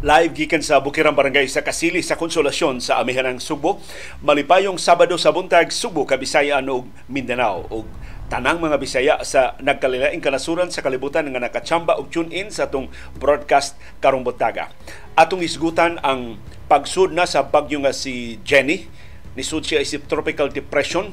live gikan sa Bukirang Barangay sa Kasili sa Konsolasyon sa Amihanang Subo. Malipayong Sabado sa buntag Subo, Kabisayan ano, ug Mindanao ug tanang mga Bisaya sa nagkalilaing kalasuran sa kalibutan nga nakachamba og tune in sa atong broadcast karong buntaga. Atong isgutan ang pagsud na sa bagyo nga si Jenny nisud siya isip tropical depression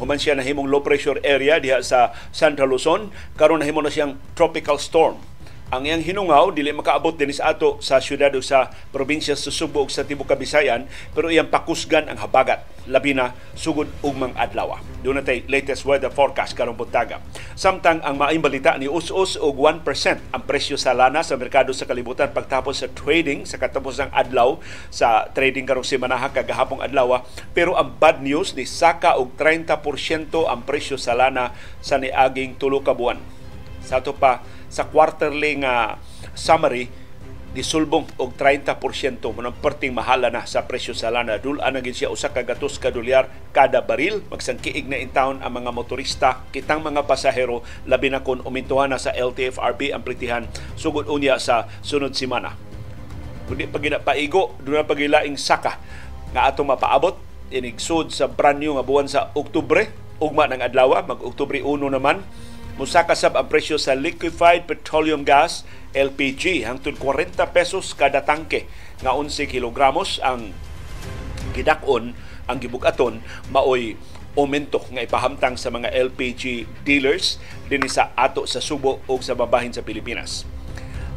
human siya nahimong low pressure area diha sa Central Luzon karon himo na siyang tropical storm ang iyang hinungaw dili makaabot dinis ato sa syudad o sa probinsya sa Subo sa tibuok Kabisayan pero iyang pakusgan ang habagat labi na sugod ug mga adlaw. Doon natay latest weather forecast karong buntaga. Samtang ang maayong balita ni us-us og 1% ang presyo sa lana sa merkado sa kalibutan pagtapos sa trading sa katapos ng adlaw sa trading karong semana semanaha kagahapong adlaw pero ang bad news ni saka og 30% ang presyo sa lana sa niaging tulo ka buwan. Sa ato pa sa quarterly nga summary disulbong og 30% munang perting mahala na sa presyo sa lana. Dulaan na siya usa ka gatos ka dolyar kada baril. Magsangkiig na in town ang mga motorista, kitang mga pasahero labi na kon umintuhan na sa LTFRB ang pritihan sugod unya sa sunod semana. Kundi pag paigo, doon na pagilaing saka nga ato mapaabot inigsud sa brand new nga buwan sa Oktubre, ugma ng adlaw, mag-Oktubre 1 naman Musa kasab ang presyo sa liquefied petroleum gas LPG hangtod 40 pesos kada tangke nga 11 kilogramos ang gidakon ang gibugaton maoy aumento nga ipahamtang sa mga LPG dealers dinhi sa ato sa Subo ug sa babahin sa Pilipinas.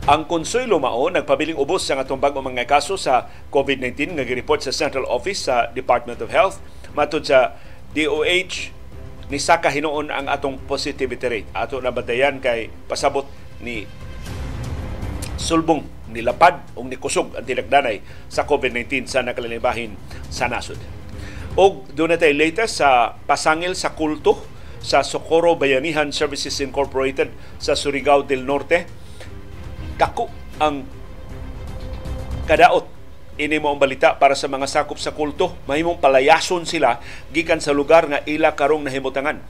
Ang konsuelo mao nagpabiling ubos sa atong bag-o mga kaso sa COVID-19 nga gireport sa Central Office sa Department of Health matud sa DOH ni Saka hinoon ang atong positivity rate. Ato na batayan kay pasabot ni sulbong nilapad o nikusog ang tinagdanay sa COVID-19 sa nakalilibahin sa nasod. O doon na tayo latest sa pasangil sa kulto sa Socorro Bayanihan Services Incorporated sa Surigao del Norte. Kaku ang kadaot ini mo ang balita para sa mga sakop sa kulto mahimong palayason sila gikan sa lugar nga ila karong nahimutangan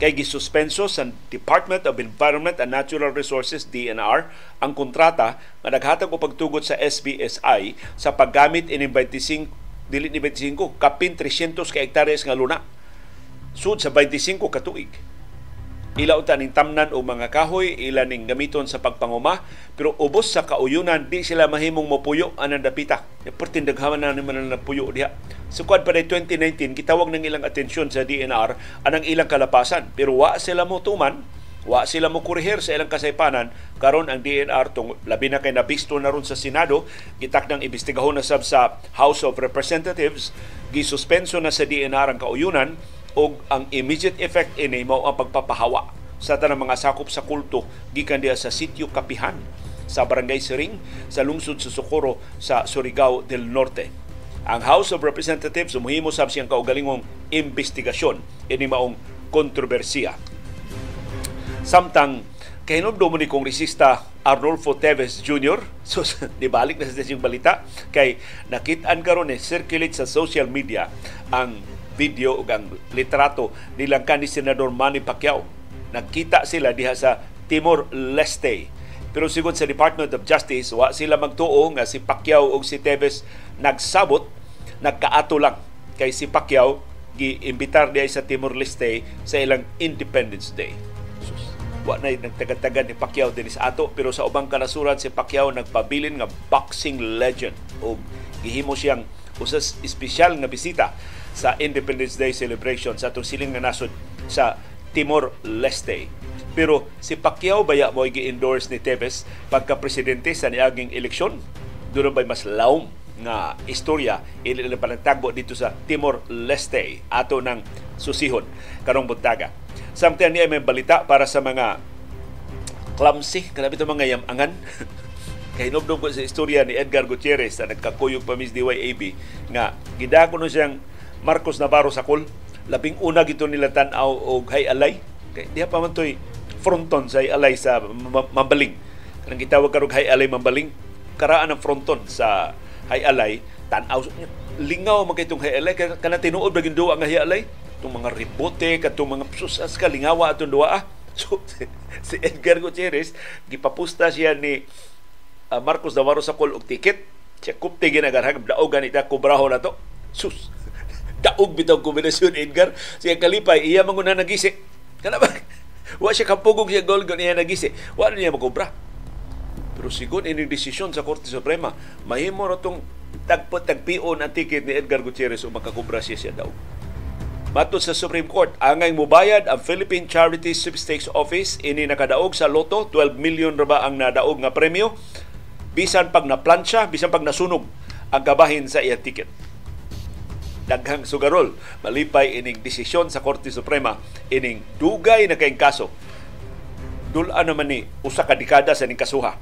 kay gisuspenso sa Department of Environment and Natural Resources DNR ang kontrata nga naghatag og pagtugot sa SBSI sa paggamit in 25 dili ni 25 kapin 300 ka hektares nga luna sud sa 25 ka tuig Ila unta ning tamnan o mga kahoy, ila ning gamiton sa pagpanguma, pero ubos sa kauyunan di sila mahimong mapuyo anang dapita. E, Pertin daghaman na naman na puyo diha. Sukad so, pa 2019 gitawag ng ilang atensyon sa DNR anang ilang kalapasan, pero wa sila mo tuman wa sila mo kurher sa ilang kasaypanan karon ang DNR tong labi na kay nabisto na ron sa Senado gitak nang ibistigahon na sab sa House of Representatives gisuspenso na sa DNR ang kauyunan og ang immediate effect eh, ini mao ang pagpapahawa sa tanang mga sakop sa kulto gikan diha sa sitio Kapihan sa Barangay Siring sa lungsod sa Socorro sa Surigao del Norte. Ang House of Representatives sumuhimo sa siyang kaugalingong investigasyon ini maong kontrobersiya. Samtang kahinumdom ni Kongresista Arnolfo Teves Jr. So, nibalik na sa yung balita kay nakitaan karon ni eh, circulate sa social media ang video ug ang litrato nilang kani senador Manny Pacquiao. Nagkita sila diha sa Timor Leste. Pero sigon sa Department of Justice, wa sila magtuo nga si Pacquiao ug si Tevez nagsabot, nagkaato lang kay si Pacquiao giimbitar diay sa Timor Leste sa ilang Independence Day. Sus, wa na nagtagatagan ni Pacquiao din sa ato pero sa ubang kanasuran si Pacquiao nagpabilin nga boxing legend o gihimo siyang usas espesyal nga bisita sa Independence Day celebration sa atong siling na nasod sa Timor Leste. Pero si Pacquiao baya mo gi-endorse ni Tevez pagka presidente sa niaging eleksyon. Doon ba'y mas laom nga istorya ilang panagtagbo dito sa Timor Leste ato ng susihon karong buntaga. Samtang niya may balita para sa mga clumsy, kanabi mga yamangan. Kahinobdom ko sa istorya ni Edgar Gutierrez na nagkakuyog pa Miss DYAB nga gidako no siyang Marcos Navarro sa Sacol. Labing una gito nila tanaw og hay alay. Kay diha pa man toy fronton sa alay sa mambaling. Kanang gitawag karog hay alay mambaling karaan ang fronton sa hay alay tanaw lingaw man kay hay alay kanang tinuod ba duwa nga hay alay itong mga ribote katong mga susas lingawa atong duwa ah. So, si Edgar Gutierrez gipapusta siya ni uh, Marcos Navarro sa call og ticket siya kupti ginagarhag daog ganita kubraho na to sus daog bitaw kombinasyon Edgar siya kalipay iya manguna nagisi kana ba wa siya kapugog siya goal gun iya nagisi wa niya makobra pero sigon ini desisyon sa Korte Suprema mahimo ra tong tagpo tagpion ang ticket ni Edgar Gutierrez o makakobra siya siya daog Matod sa Supreme Court, angay mubayad ang Philippine Charity Sweepstakes Office ini nakadaog sa loto 12 million ra ba ang nadaog nga premyo bisan pag naplansya, bisan pag nasunog ang gabahin sa iya ticket daghang sugarol malipay ining desisyon sa Korte Suprema ining dugay na kayong kaso dula naman ni usa ka dekada sa ining kasuha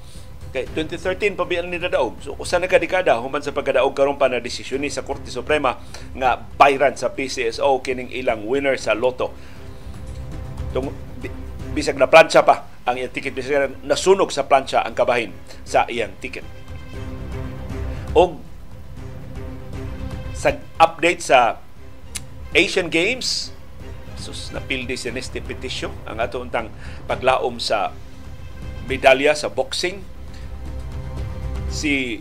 kay 2013 pabiyan ni dadaog so usa na ka dekada human sa pagkadaog karon pa na desisyon ni sa Korte Suprema nga bayran sa PCSO kining ilang winner sa loto Tung, bisag na plancha pa ang iyang ticket bisag na nasunog sa plancha ang kabahin sa iyang ticket og sa update sa Asian Games sus napildi si Neste Petition ang ato untang paglaom sa medalya sa boxing si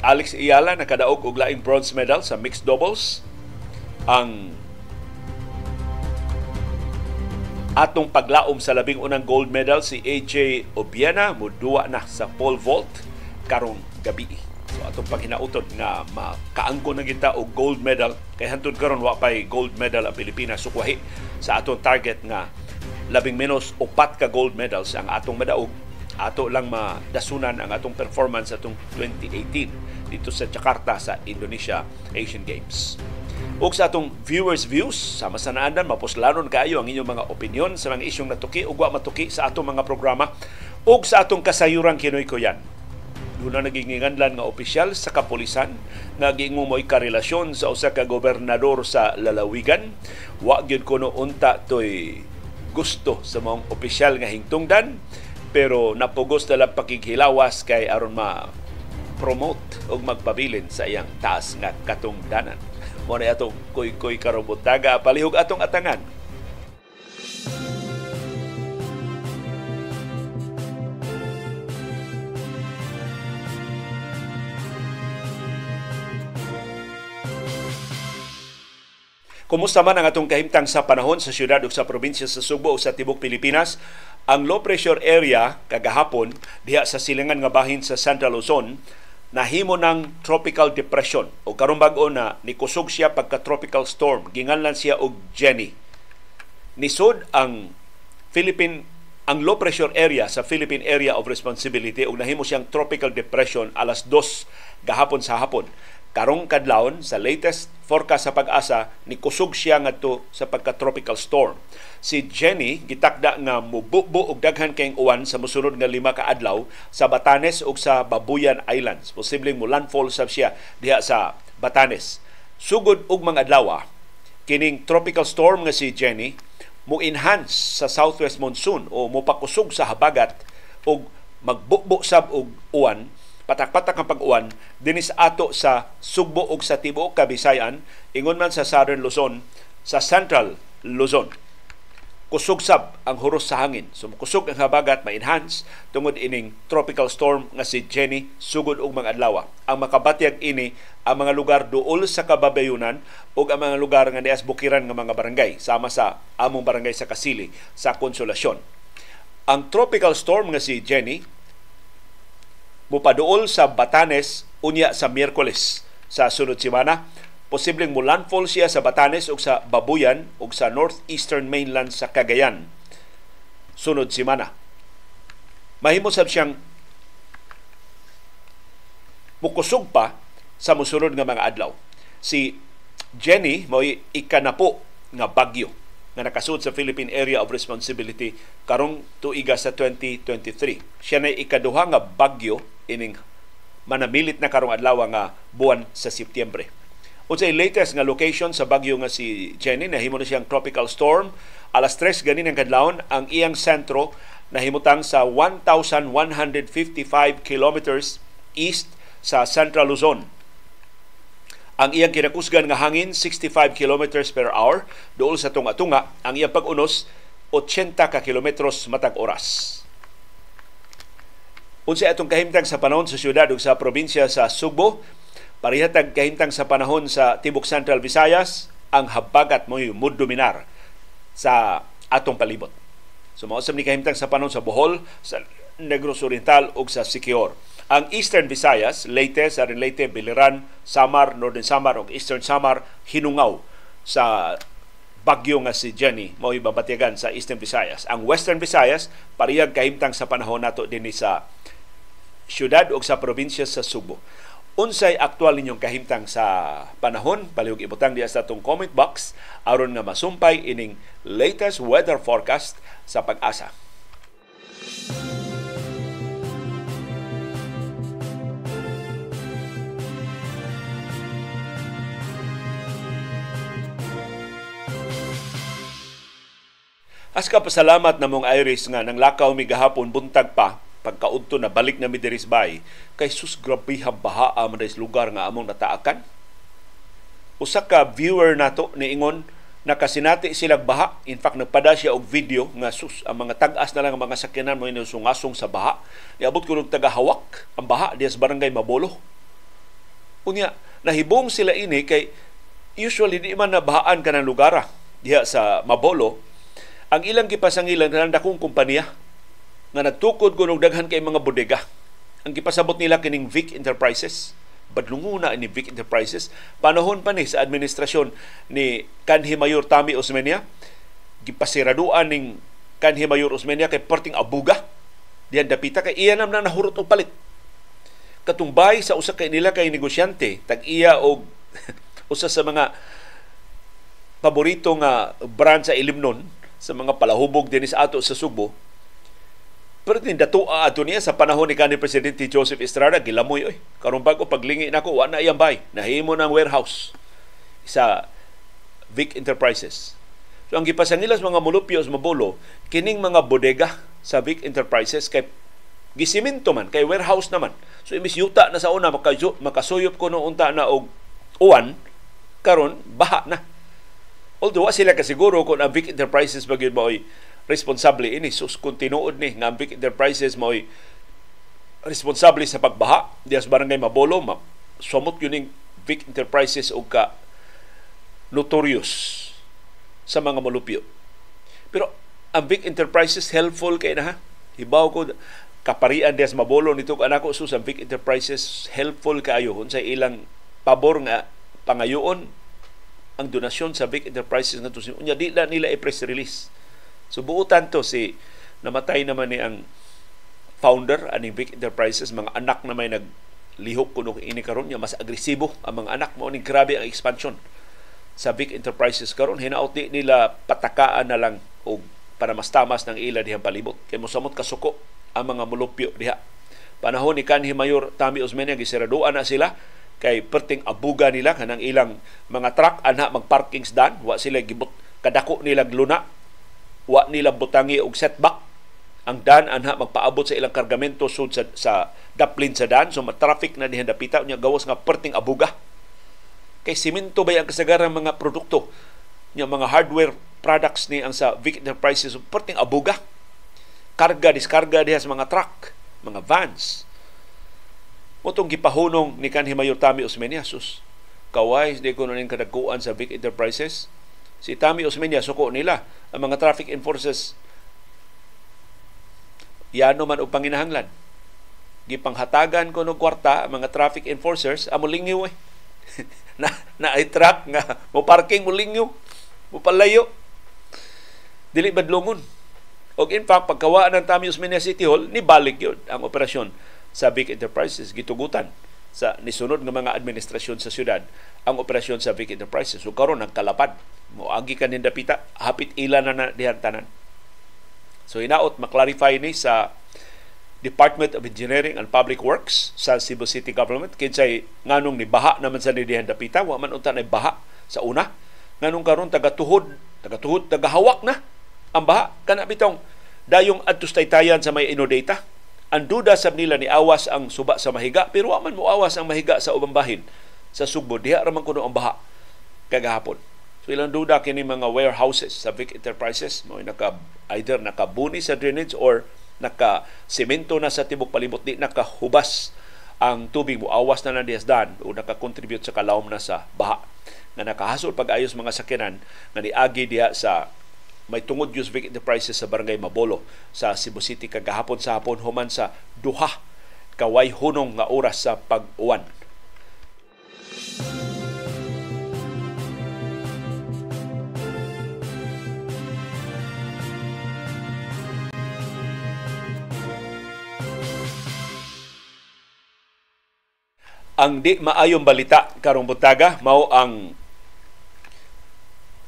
Alex Ayala nakadaog og laing bronze medal sa mixed doubles ang atong paglaom sa labing unang gold medal si AJ Obiena muduwa na sa pole vault karong gabi. So atong panghinautod nga makaangko na kita og gold medal kay hantud karon wa pay gold medal ang Pilipinas sukwahi sa atong target nga labing menos upat ka gold medals ang atong madaog ato lang madasunan ang atong performance atong 2018 dito sa Jakarta sa Indonesia Asian Games. Ug sa atong viewers views sama sa naandan mapuslanon kaayo ang inyong mga opinion sa mga isyong natuki ug wa matuki sa atong mga programa ug sa atong kasayuran kinoy ko yan doon na naginginganlan nga opisyal sa kapulisan nga giingumoy karelasyon sa usa ka gobernador sa lalawigan. Wa gyud kuno unta toy gusto sa mga opisyal nga hingtungdan pero napugos dala pakighilawas kay aron ma promote og magpabilin sa iyang taas nga katungdanan. Mo na atong koy-koy karong butaga palihog atong atangan. Kumusta man ang atong kahimtang sa panahon sa syudad o sa probinsya sa Subo o sa Tibok Pilipinas? Ang low pressure area kagahapon diha sa silangan nga bahin sa Central Luzon nahimo ng tropical depression o karon bag-o na nikusog siya pagka tropical storm ginganlan siya og Jenny. Nisod ang Philippine ang low pressure area sa Philippine Area of Responsibility o nahimo siyang tropical depression alas 2 gahapon sa hapon karong kadlawon sa latest forecast sa pag-asa ni kusog siya ngadto sa pagka-tropical storm. Si Jenny gitakda nga mububo og daghan kay uwan sa mosunod nga lima ka adlaw sa Batanes ug sa Babuyan Islands. Posibleng mo landfall sab siya diha sa Batanes. Sugod og mga adlaw kining tropical storm nga si Jenny mo enhance sa southwest monsoon o mo pakusog sa habagat og magbubo sab og uwan patak-patak ang pag-uwan dinis ato sa Sugbo ug sa tibuok Kabisayan ingon man sa Southern Luzon sa Central Luzon kusog sab ang huros sa hangin. So kusog ang habagat ma-enhance tungod ining tropical storm nga si Jenny sugod og mga adlaw. Ang makabatyag ini ang mga lugar duol sa kababayunan ug ang mga lugar nga nias bukiran nga mga barangay sama sa among barangay sa Kasili sa Konsolasyon. Ang tropical storm nga si Jenny Mupaduol sa Batanes unya sa Miyerkules sa sunod semana. Posibleng mulandfall siya sa Batanes o sa Babuyan o sa northeastern mainland sa Cagayan sunod semana. Mahimo sab siyang mukusog pa sa musunod nga mga adlaw. Si Jenny mo ikanapo nga bagyo na nakasud sa Philippine Area of Responsibility karong tuiga sa 2023. Siya na ikaduha nga bagyo ining manamilit na karong adlaw nga buwan sa Setyembre. Unsay latest nga location sa bagyo nga si Jenny himo na siyang tropical storm alas stress ganin ang kadlawon ang iyang sentro na nahimutang sa 1155 kilometers east sa Central Luzon ang iyang kinakusgan nga hangin 65 kilometers per hour dool sa tunga-tunga ang iyang pag-unos 80 ka kilometros matag oras. Unsa atong kahimtang sa panahon sa syudad ug sa probinsya sa Sugbo, parihatag kahimtang sa panahon sa tibok Central Visayas ang habagat mo muddominar sa atong palibot. So mausap ni kahimtang sa panahon sa Bohol, sa Negros Oriental ug sa Sikior ang Eastern Visayas, Leyte, Sarinleyte, Biliran, Samar, Northern Samar ug Eastern Samar hinungaw sa bagyo nga si Jenny mao ibabatigan sa Eastern Visayas. Ang Western Visayas pariyag kahimtang sa panahon nato dinhi sa syudad ug sa probinsya sa Subo. Unsay aktwal ninyong kahimtang sa panahon, palihog ibutang diya sa atong comment box aron nga masumpay ining latest weather forecast sa pag-asa. Music As ka pasalamat na mong Iris nga nang lakaw mi gahapon buntag pa pagkaudto na balik na mi diris bay kay sus grabe baha ah, man lugar nga among nataakan. Usa ka viewer nato ni niingon nakasinati sila baha. In fact, nagpada siya og video nga sus ang mga tagas na lang ang mga sakyanan mo inusungasong sa baha. niabot ko taga hawak ang baha diya sa barangay Mabolo. Unya, nahibong sila ini kay usually di man nabahaan ka ng lugar diha sa Mabolo ang ilang gipasangilan ng dakong kumpanya nga nagtukod kuno daghan kay mga bodega. Ang gipasabot nila kining Vic Enterprises badlunguna ni Vic Enterprises panahon pa ni sa administrasyon ni kanhi Mayor Tami Osmeña gipasiraduan ning kanhi Mayor Osmeña kay perting abuga diyan dapita kay iya nam na nahurot og palit katumbay sa usa kay nila kay negosyante tag iya og usa sa mga paborito nga brand sa ilimnon, sa mga palahubog din sa ato sa Subo. Pero din datua ato niya sa panahon ni kanhi presidente Joseph Estrada gilamoy oy. Karon bago paglingi nako wa na iyang bay, nahimo ng warehouse sa Vic Enterprises. So ang sa mga mulupyo sa Mabolo, kining mga bodega sa Vic Enterprises kay gisiminto man kay warehouse naman. So imbis yuta na sa una makasuyop ko noong unta na og uwan karon baha na Although wa sila kasiguro kung ang Vic enterprises ba gyud maoy responsable ini sus kung tinuod ni nga ang big enterprises maoy responsable sa pagbaha dias barangay Mabolo ma sumot yun ning big enterprises og ka notorious sa mga malupyo. Pero ang Vic enterprises helpful kay na ha? Hibaw ko kaparian des mabolo nito ko. sus ang Vic enterprises helpful kaayo sa ilang pabor nga pangayoon ang donasyon sa big enterprises ngadto sa unya di nila i-press release. So buo tanto si namatay naman ni ang founder ani big enterprises mga anak na may naglihok kuno ini karon nya mas agresibo ang mga anak mo ni grabe ang expansion sa big enterprises karon hinaot di nila patakaan na lang og para mas tamas ng ila dihang palibot kay mosamot kasuko ang mga mulupyo diha panahon ni kanhi mayor Tami Osmeña gisiraduan na sila kay perting abuga nila kanang ilang mga truck ana magparking dan wa sila gibot kadako nila luna wa nila butangi og setback ang dan anha magpaabot sa ilang kargamento sud sa, sa daplin sa dan so traffic na dihan dapita nya gawas nga perting abuga kay simento ba ang kasagaran mga produkto nya mga hardware products ni ang sa Vic Enterprises so perting abuga karga diskarga diha sa mga truck mga vans Motong gipahunong ni kanhi Mayor Tami Osmeniasus. Kawais di ko ning kadagkuan sa big enterprises. Si Tami Osmenia suko nila ang mga traffic enforcers. Yano man upang panginahanglan. Gipanghatagan ko ng kwarta ang mga traffic enforcers amo eh. na na ay truck nga mo parking mo mo palayo. Dili badlongon. Og in fact pagkawa ng Tami Osmenia City Hall ni balik yun ang operasyon sa big enterprises gitugutan sa nisunod ng mga administrasyon sa siyudad ang operasyon sa Vic enterprises so karon ang kalapad moagi ka nin dapita hapit ila na na dihang tanan so inaot maklarify ni sa Department of Engineering and Public Works sa Cebu City Government kinsay nganong ni baha naman sa nidihan dapita wa man unta ni baha sa una nganong karon tagatuhod tagatuhod tagahawak na ang baha kana bitong dayong adtustaytayan sa may inodata ang duda sab nila ni awas ang suba sa mahiga pero wa man mo awas ang mahiga sa ubang bahin sa Sugbo diha ra man kuno ang baha kagahapon. So ilang duda kini mga warehouses sa Vic Enterprises mo naka either nakabuni sa drainage or naka semento na sa tibok palibot di nakahubas ang tubig mo awas na na diasdan o nakakontribute sa kalawom na sa baha na nakahasol pag-ayos mga sakinan nga niagi diha sa may tungod Newsweek prices sa Barangay Mabolo sa Cebu City kagahapon sa hapon human sa duha kaway hunong nga oras sa pag-uwan. Ang di maayong balita karong butaga mao ang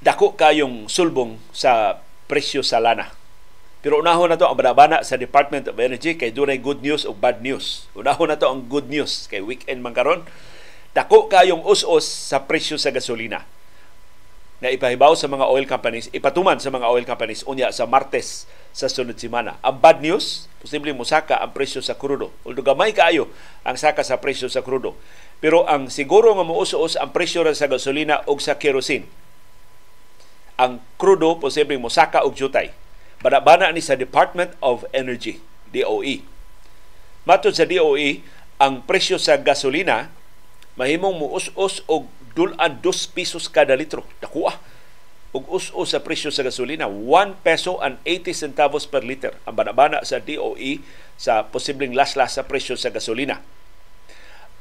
dako kayong sulbong sa presyo sa lana. Pero unahon na to ang banabana sa Department of Energy kay dunay good news o bad news. Unahon na to ang good news kay weekend man karon. Dako kayong us-us sa presyo sa gasolina na ipahibaw sa mga oil companies, ipatuman sa mga oil companies unya sa Martes sa sunod semana. Ang bad news, posibleng musaka ang presyo sa krudo. Although gamay kaayo ang saka sa presyo sa krudo. Pero ang siguro nga muus-us ang presyo sa gasolina o sa kerosene ang krudo posibleng mosaka og jutay. Badabana ni sa Department of Energy, DOE. Matod sa DOE, ang presyo sa gasolina mahimong muus-us og dulan 2 pesos kada litro. Dakuha. Ah. Og us-us sa presyo sa gasolina, 1 peso and 80 centavos per liter ang badabana sa DOE sa posibleng laslas sa presyo sa gasolina.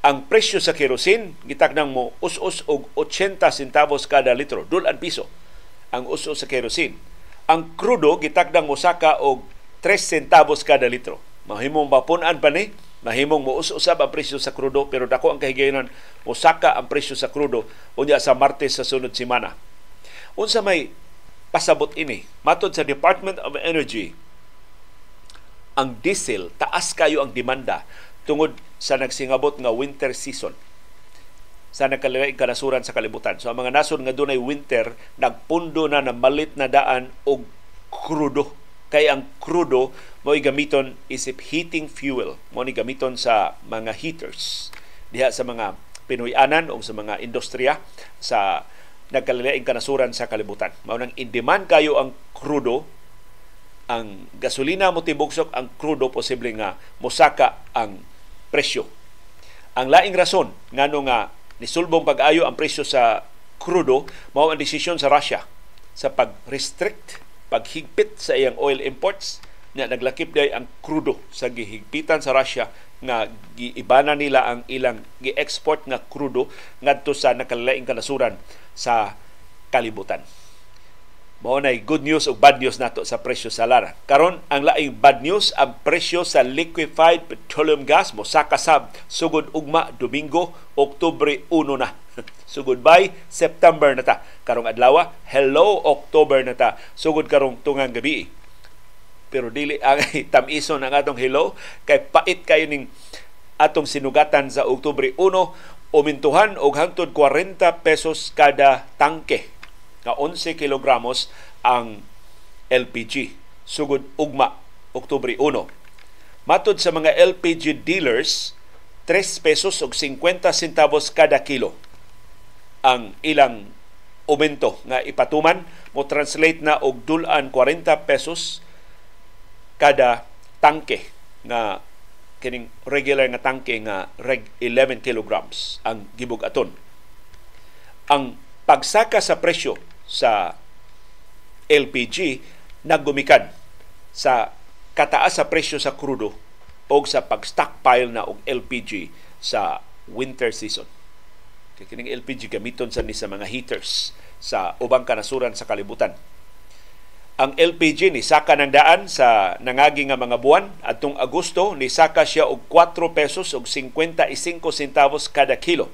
Ang presyo sa kerosene, gitagnang mo us-us og 80 centavos kada litro, dulan piso ang uso sa kerosene. Ang krudo gitakdang mosaka og 3 centavos kada litro. Mahimong mapunan pa ni, mahimong mo usab ang presyo sa krudo pero dako ang kahigayonan mosaka ang presyo sa krudo unya sa Martes sa sunod semana. Unsa may pasabot ini? Matod sa Department of Energy, ang diesel taas kayo ang demanda tungod sa nagsingabot nga winter season sa nakalaing kanasuran sa kalibutan. So ang mga nasod nga dunay winter nagpundo na na malit na daan og krudo. Kay ang krudo mao gamiton isip heating fuel. Mo ni gamiton sa mga heaters diha sa mga Pinoyanan o sa mga industriya sa nagkalilaing kanasuran sa kalibutan. Mao nang in demand kayo ang krudo ang gasolina mo tibugsok ang krudo posible nga mosaka ang presyo. Ang laing rason ngano nga nisulbong pag-ayo ang presyo sa krudo mao ang desisyon sa Russia sa pag-restrict paghigpit sa iyang oil imports na naglakip day ang krudo sa gihigpitan sa Russia nga giibana nila ang ilang gi-export na krudo ngadto sa nakalaing kalasuran sa kalibutan mao nay good news ug bad news nato sa presyo sa lara. Karon ang laing bad news ang presyo sa liquefied petroleum gas mo sakasab sugod ugma Domingo, Oktubre 1 na. sugod bay September na ta. Karong adlaw, hello October na ta. Sugod karong tungang gabi. Pero dili ang tamison ang atong hello kay pait kayo ning atong sinugatan sa Oktubre 1 umintuhan og hangtod 40 pesos kada tangke nga 11 kilogramos ang LPG sugod ugma Oktubre 1. Matod sa mga LPG dealers, 3 pesos og 50 centavos kada kilo ang ilang umento nga ipatuman mo translate na og dulan 40 pesos kada tangke na kining regular nga tangke nga reg 11 kilograms ang gibug aton ang pagsaka sa presyo sa LPG naggumikan sa kataas sa presyo sa krudo o sa pag-stockpile na og LPG sa winter season. Kaya kining LPG gamiton sa ni sa mga heaters sa ubang kanasuran sa kalibutan. Ang LPG ni saka ng daan sa nangagi nga mga buwan adtong Agosto ni saka siya og 4 pesos og 55 e centavos kada kilo.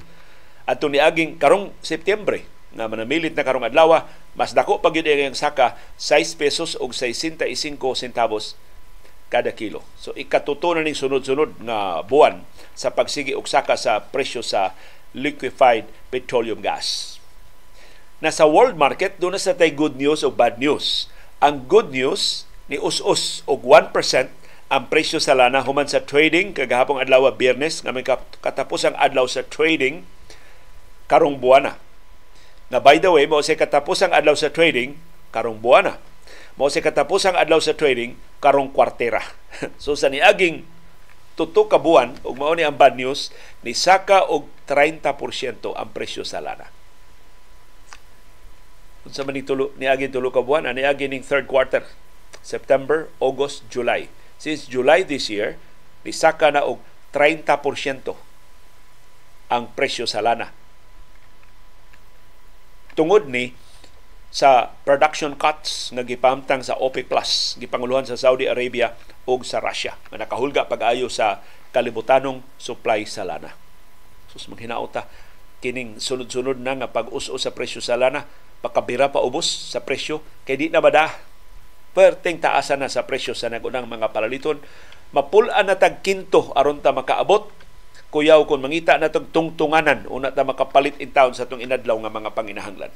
Adtong niaging karong Setyembre nga manamilit na karong adlaw ah. mas dako pa gyud ang saka 6 pesos og 65 centavos kada kilo. So ikatutunan ning sunod-sunod nga buwan sa pagsigi og saka sa presyo sa liquefied petroleum gas. Na sa world market do na sa tay good news o bad news. Ang good news ni us-us og 1% ang presyo sa lana human sa trading kagahapon adlaw ah, Biyernes nga may ang adlaw sa trading karong buwana. Ah. na na by the way, mao sa katapos ang adlaw sa trading karong buwana. Mao sa katapos ang adlaw sa trading karong kwartera. so sa niaging tuto ka buwan ug mao ni ang bad news ni saka og 30% ang presyo sa lana. Unsa man ni tulo ni agi tulo ka buwan, ani ah, agi ning third quarter, September, August, July. Since July this year, ni saka na og 30% ang presyo sa lana tungod ni sa production cuts nga gipamtang sa OPEC Plus gipanguluhan sa Saudi Arabia ug sa Russia nga nakahulga pag-ayo sa kalibutanong supply sa lana. Sus manghinaot ta kining sunod-sunod na nga pag-us-us sa presyo sa lana pakabira pa ubos sa presyo kay di na bada perting taasan na sa presyo sa nagunang mga palaliton mapulaan na tag kinto aron ta makaabot kuyaw kon mangita na tog tungtunganan una ta makapalit in town sa tong inadlaw nga mga panginahanglan.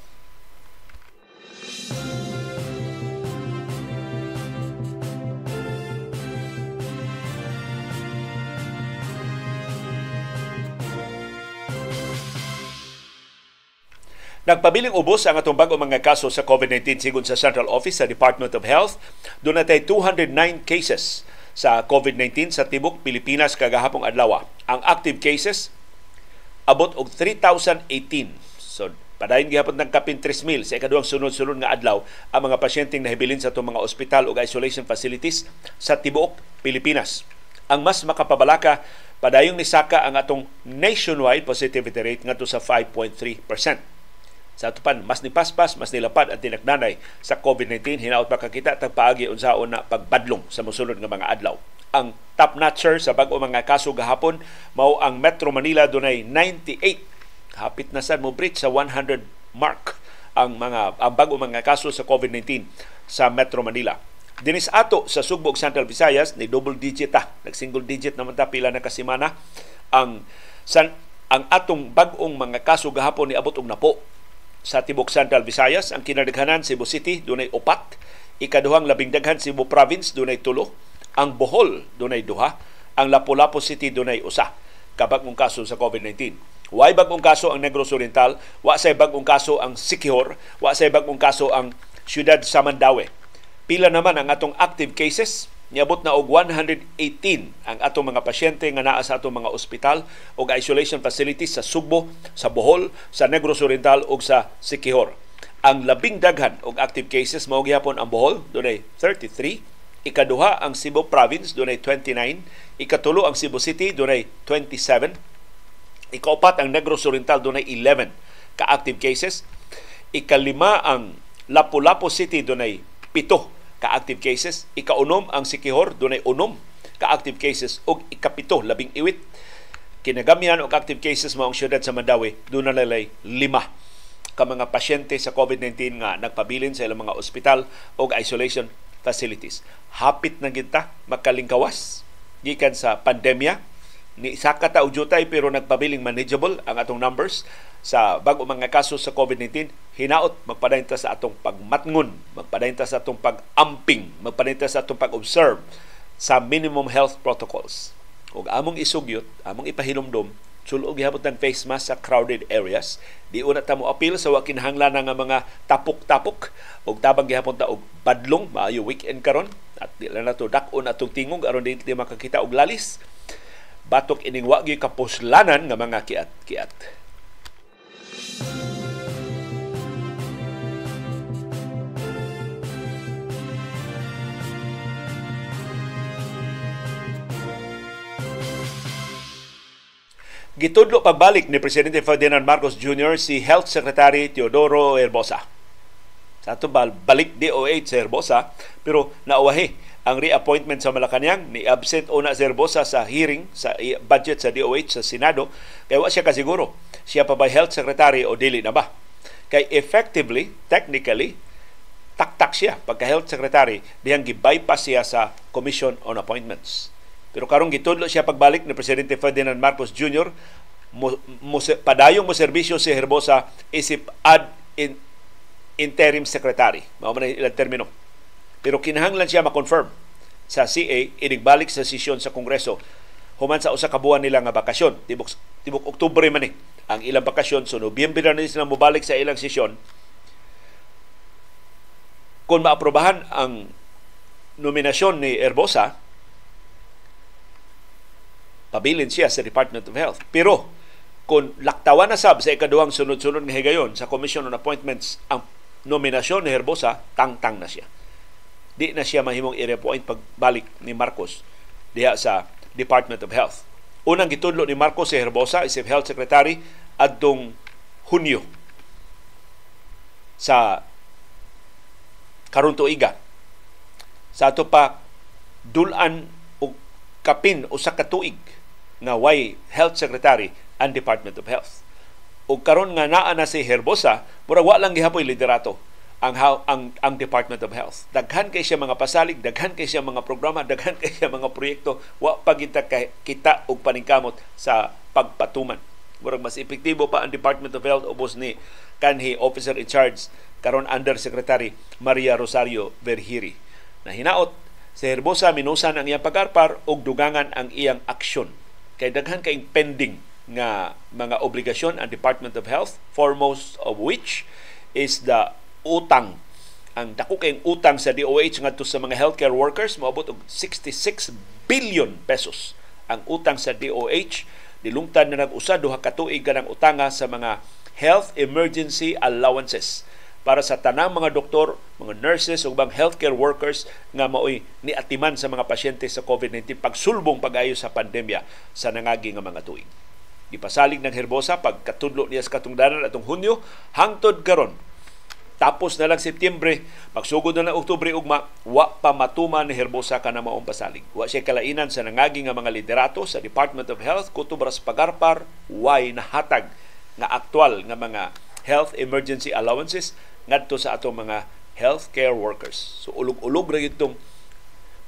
Nagpabiling ubos ang atong bagong mga kaso sa COVID-19 sigon sa Central Office sa Department of Health. Doon natay 209 cases sa COVID-19 sa tibok Pilipinas kagahapong adlaw. Ah. Ang active cases abot og 3,018. So Padayon gihapon ng kapin 3,000 sa ikaduhang sunod-sunod nga adlaw ang mga pasyenteng nahibilin sa itong mga ospital o isolation facilities sa tibuok Pilipinas. Ang mas makapabalaka, padayong ni Saka ang atong nationwide positivity rate ngadto sa 5.3%. Sa atupan, mas nipaspas, mas nilapad ang tinaknanay sa COVID-19 hinaot makakita tag paagi unsaon na pagbadlong sa mosulod nga mga adlaw. Ang top notcher sa bag-o mga kaso gahapon mao ang Metro Manila dunay 98 hapit na sad mo bridge sa 100 mark ang mga ang bag-o mga kaso sa COVID-19 sa Metro Manila. Dinis ato sa Sugbo Central Visayas ni double digit ta, ah. nag single digit naman ta pila na kasimana ang san, ang atong bag-ong mga kaso gahapon ni abot og napo sa Tibok Central Visayas. Ang kinadaghanan Cebu City dunay upat, ikaduhang labing daghan Cebu Province dunay tulo, ang Bohol dunay duha, ang Lapu-Lapu City dunay usa. Kabag mong kaso sa COVID-19. Way bagong kaso ang Negros Oriental, wa say bagong kaso ang Sikihor, wa say bagong kaso ang Ciudad Samandawe. Pila naman ang atong active cases niabot na og 118 ang atong mga pasyente nga naa sa atong mga ospital og isolation facilities sa Subo, sa Bohol, sa Negros Oriental ug sa Sikihor. Ang labing daghan og active cases mao gihapon ang Bohol dunay 33, ikaduha ang Cebu Province dunay 29, ikatulo ang Cebu City dunay 27, ikaupat ang Negros Oriental dunay 11 ka active cases, ikalima ang Lapu-Lapu City dunay 7 ka-active cases. Ikaunom ang Sikihor, dunay unom ka-active cases o ikapito, labing iwit. Kinagamihan og active cases maong syudad sa Mandawi, doon na lalay lima ka mga pasyente sa COVID-19 nga nagpabilin sa ilang mga ospital o isolation facilities. Hapit na kita makalingkawas gikan sa pandemya ni saka ta ujutay pero nagpabiling manageable ang atong numbers sa bago mga kaso sa COVID-19 hinaot magpadayon ta sa atong pagmatngon magpadayon ta sa atong pag-amping magpadayon ta sa atong pag-observe sa minimum health protocols ug among isugyot among ipahinomdom sulog gihapon ng face mask sa crowded areas di una ta mo appeal sa wa kinahanglan nga mga tapok-tapok ug tabang gihapon ta og badlong maayo weekend karon at dili na nato dakon atong tingog aron dili makakita og lalis batok ining wagi kapuslanan nga mga kiat-kiat. Gitudlo pagbalik ni Presidente Ferdinand Marcos Jr. si Health Secretary Teodoro Herbosa. Sa ito balik DOH sa Herbosa, pero nauwahi ang reappointment sa Malacanang ni absent una Zerbosa sa hearing sa budget sa DOH sa Senado kay wa siya kasiguro siya pa ba health secretary o dili na ba kay effectively technically taktak siya pagka health secretary diyang gi-bypass siya sa Commission on Appointments pero karong gitudlo siya pagbalik ni presidente Ferdinand Marcos Jr. Mo, mo, padayong mo serbisyo si Herbosa isip ad in, interim secretary mao man ilang termino pero kinahanglan siya ma-confirm sa CA inigbalik sa sesyon sa Kongreso human sa usa ka buwan nila nga bakasyon tibok tibok Oktubre man eh ang ilang bakasyon so Nobyembre na sila mobalik sa ilang sesyon kung maaprobahan ang nominasyon ni Erbosa pabilin siya sa Department of Health pero kung laktawan na sab sa ikaduhang sunod-sunod nga higayon sa Commission on Appointments ang nominasyon ni Herbosa tangtang na siya di na siya mahimong i-reappoint pagbalik ni Marcos diha sa Department of Health. Unang gitudlo ni Marcos si Herbosa isip Health Secretary adtong Hunyo sa karon tuiga. Sa ato pa dulan og kapin o sa katuig nga way Health Secretary ang Department of Health. O karon nga naa na si Herbosa, mura wa lang gihapoy liderato ang ang ang Department of Health. Daghan kay siya mga pasalig, daghan kay siya mga programa, daghan kay siya mga proyekto wa pagita kita og paningkamot sa pagpatuman. Murag mas epektibo pa ang Department of Health ubos ni kanhi officer in charge karon under secretary Maria Rosario Verhiri na hinaot sa Herbosa minusan ang iyang pagarpar og dugangan ang iyang aksyon kay daghan kay pending nga mga obligasyon ang Department of Health foremost of which is the utang. Ang dako kayong utang sa DOH ngadto sa mga healthcare workers moabot og 66 billion pesos ang utang sa DOH nilungtan na nag-usa duha ka tuig ng utanga sa mga health emergency allowances para sa tanang mga doktor, mga nurses ug mga healthcare workers nga maoy niatiman sa mga pasyente sa COVID-19 pagsulbong pag-ayo sa pandemya sa nangagi nga mga tuig. Gipasalig ng Herbosa pagkatudlo niya sa katungdanan atong Hunyo hangtod karon tapos na lang Setyembre, pagsugod na lang Oktubre ugma, wa pa matuman ni Herbosa ka na maong pasalig. Wa siya kalainan sa nangagi nga mga liderato sa Department of Health kutob ras pagarpar way nahatag nga aktwal nga mga health emergency allowances ngadto sa atong mga healthcare workers. So ulog-ulog ra gitong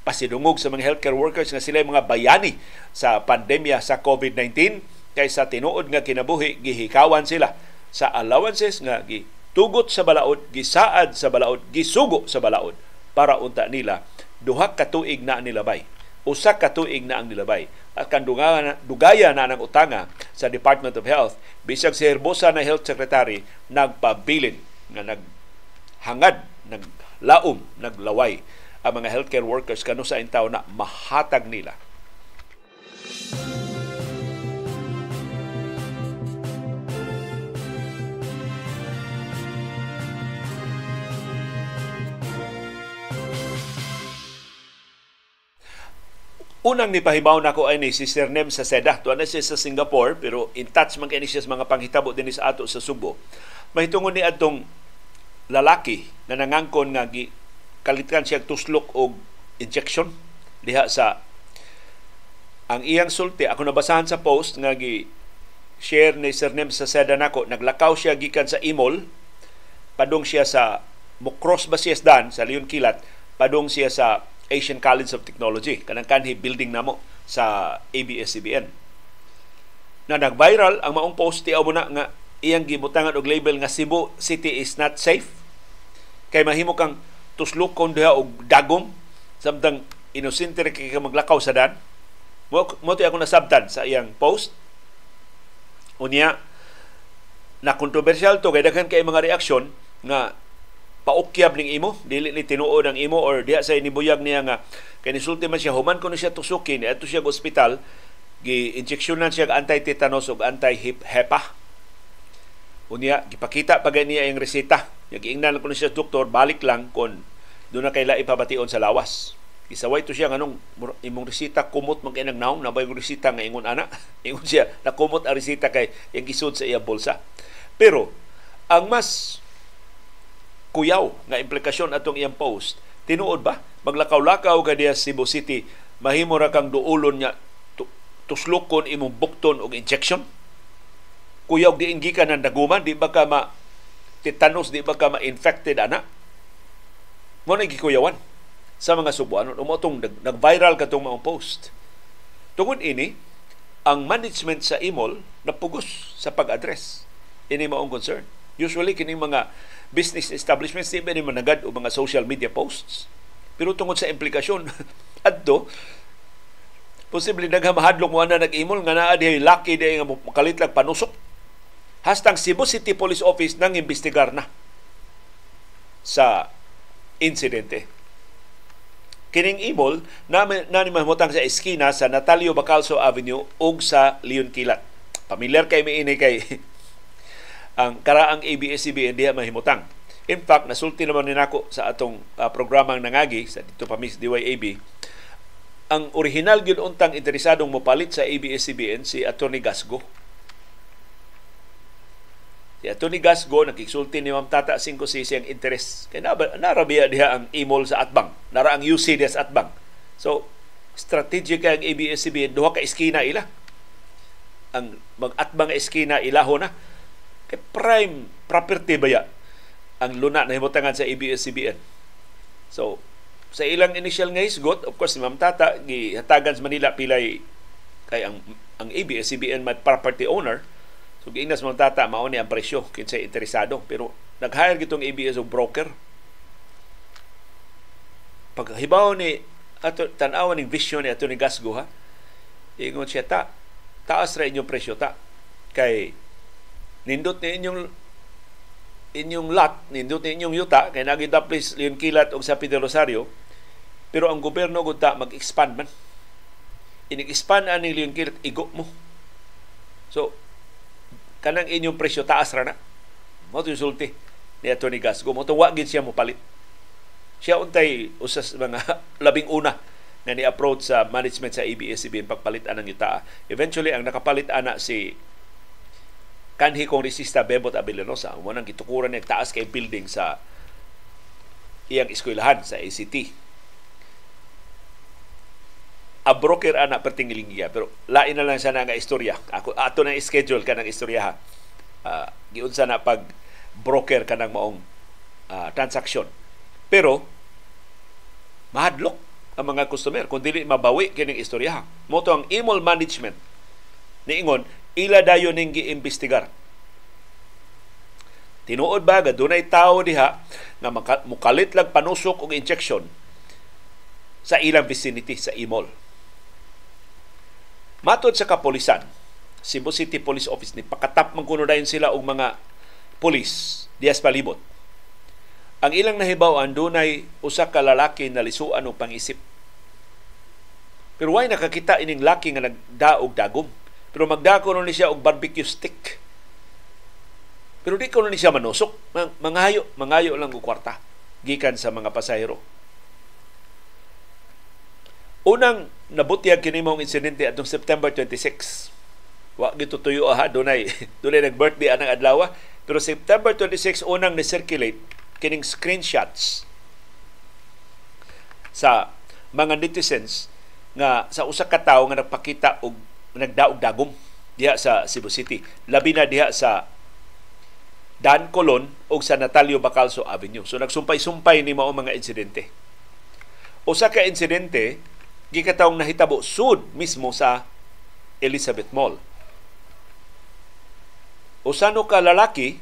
pasidungog sa mga healthcare workers nga sila mga bayani sa pandemya sa COVID-19 kaysa tinuod nga kinabuhi gihikawan sila sa allowances nga gi tugot sa balaod, gisaad sa balaod, gisugo sa balaod para unta nila duha ka tuig na ang nilabay. Usa ka tuig na ang nilabay. At kan dugaya na ng utanga sa Department of Health bisag si Herbosa na Health Secretary nagpabilin nga naghangad, naglaom, naglaway ang mga healthcare workers kano sa intaw na mahatag nila. Música Unang nipahibaw na ko ay ni Sister Nem sa Seda. Tuwa na siya sa Singapore, pero in touch man kayo siya sa mga panghitabo din sa ato sa Subo. Mahitungon ni atong lalaki na nangangkon nga gi kalitan siya tuslok og injection diha sa ang iyang sulti ako nabasahan sa post nga gi share ni Sir Nem sa Seda nako naglakaw siya gikan sa Imol padung siya sa Mukros Basiesdan sa Leon Kilat padung siya sa Asian College of Technology kanang kanhi building namo sa ABS-CBN na nag-viral ang maong post ti mo na nga iyang gibutangan og label nga Cebu City is not safe kay mahimo kang tuslukon diha og dagom samtang inosente ra kay maglakaw sa dan mo mo ako nasabtan sa iyang post unya na kontrobersyal to kay daghan kay mga reaksyon nga paukyab ning imo dili ni tinuod ang imo or diha sa nibuyag niya nga kay sulti man siya human kuno siya tusukin adto siya ospital gi injeksyonan siya anti tetanus ug anti hepa unya gipakita pa niya ang reseta giingnan kuno siya doktor balik lang kon do na kay ipabation sa lawas Isaway to siya nganong imong resita kumot man kay nagnaong nabay ang resita nga ingon ana. Ingon siya nakumot ang resita kay yang gisod sa iya bulsa Pero ang mas kuyaw nga implikasyon atong iyang post. Tinuod ba? Maglakaw-lakaw ka diya Cebu City, mahimo ra kang duulon nga tuslokon imong bukton og injection? Kuyaw di ka ng daguman, di ba ka ma tetanus, di ba ka ma-infected ana? Mo na gikuyawan sa mga Subuanon. Umotong nag-viral ka itong mga post. Tungod ini, ang management sa imol napugos sa pag-address. Ini maong concern. Usually, kining mga business establishments, di ba rin managad o mga social media posts. Pero tungod sa implikasyon, adto, posible naghamahadlong mo na nag-email nga naa di lucky di nga makalit lang panusok. Hastang Cebu City Police Office nang imbestigar na sa insidente. Kining email na, na sa eskina sa Natalio Bacalso Avenue ug sa Leon Kilat. Pamilyar kay miini kay ang karaang ABS-CBN diha mahimutang. In fact, nasulti naman ni nako sa atong uh, programang nangagi sa dito pa Miss DYAB ang original gyud untang interesadong mopalit sa ABS-CBN si Attorney Gasgo. Si Attorney Gasgo nakiksulti ni Ma'am Tata 5 ang interes. Kay narabiya diha ang imol sa Atbang, nara ang UC diha sa Atbang. So, strategic ang ABS-CBN duha ka eskina ila. Ang mag-atbang eskina ilaho na eh, prime property ba ya ang luna na himutangan sa ABS-CBN? So, sa ilang initial nga hisgot, of course, si Ma'am Tata, gihatagan sa Manila pilay kay ang, ang ABS-CBN may property owner. So, giinas Ma'am Tata, mauni ang presyo kinsa interesado. Pero, nag-hire gitong ABS o broker. Paghibaw ni ato tanawan ning vision ni ato ni Gasgo ha. Ingon siya ta taas ra inyong presyo ta kay nindot ni inyong inyong lot, nindot ni inyong yuta, kay nagidaplis yung kilat og sa Pedro Rosario, pero ang gobyerno gunta mag-expand man. Inig-expand ani yung kilat, igo mo. So, kanang inyong presyo taas ra na. Mo sulti ni Attorney Gasgo. Mo wagin siya mo palit. Siya untay usas mga labing una na ni-approach sa management sa ABS-CBN pagpalit anang yuta. Eventually, ang nakapalit ana si kanhi kongresista Bebot Abelonosa mo nang gitukuran ng taas kay building sa iyang eskwelahan sa ACT. A broker ana pertingiling iya pero lain na lang siya nga istorya. Ako ato na schedule kanang istorya ha. Uh, ah, giunsa na pag broker kanang maong uh, transaksyon. Pero mahadlok ang mga customer kung dili mabawi kining istorya. Moto ang imol management niingon ila dayon ning giimbestigar. Tinuod ba nga dunay tao diha nga mukalit lang panusok og injection sa ilang vicinity sa Imol. matud sa kapolisan Cebu City Police Office ni pakatap man kuno dayon sila og mga pulis dias palibot. Ang ilang nahibaw-an dunay usa ka lalaki na lisuan og pangisip. Pero why nakakita ining laki nga nagdaog dagom? Pero magdako nun siya og barbecue stick. Pero di ko nun siya manusok. Mangayo, mangayo lang og kwarta. Gikan sa mga pasahero. Unang nabutyag kini mong insidente atong September 26. Wa gito tuyo ha dunay dunay nag birthday anang adlaw pero September 26 unang ni circulate kining screenshots sa mga netizens nga sa usa ka tawo nga nagpakita og nagdaog-dagom diha sa Cebu City. Labi na diha sa Dan Colon o sa Natalio Bacalso Avenue. So nagsumpay-sumpay ni mao mga insidente. Usa ka insidente gikatawng nahitabo sud mismo sa Elizabeth Mall. Usano ka lalaki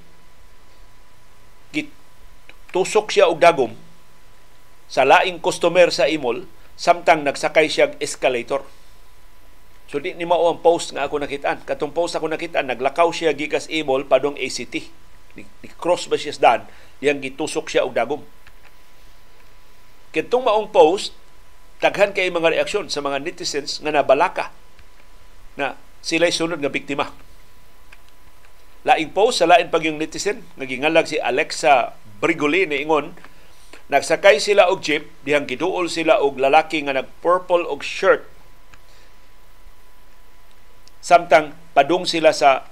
tusok siya og dagom sa laing customer sa imol samtang nagsakay siya og escalator. So di ni mao ang post nga ako nakitaan. Katong post ako nakitaan, naglakaw siya gikas ibol padong ACT. Ni, ni cross ba siya dan, yang gitusok siya og dagom. Kitong maong post, taghan kay mga reaksyon sa mga netizens nga nabalaka na sila sunod nga biktima. Laing post sa lain pag yung netizen nagingalag si Alexa Brigoli ni ingon nagsakay sila og jeep dihang giduol sila og lalaki nga nagpurple og shirt samtang padung sila sa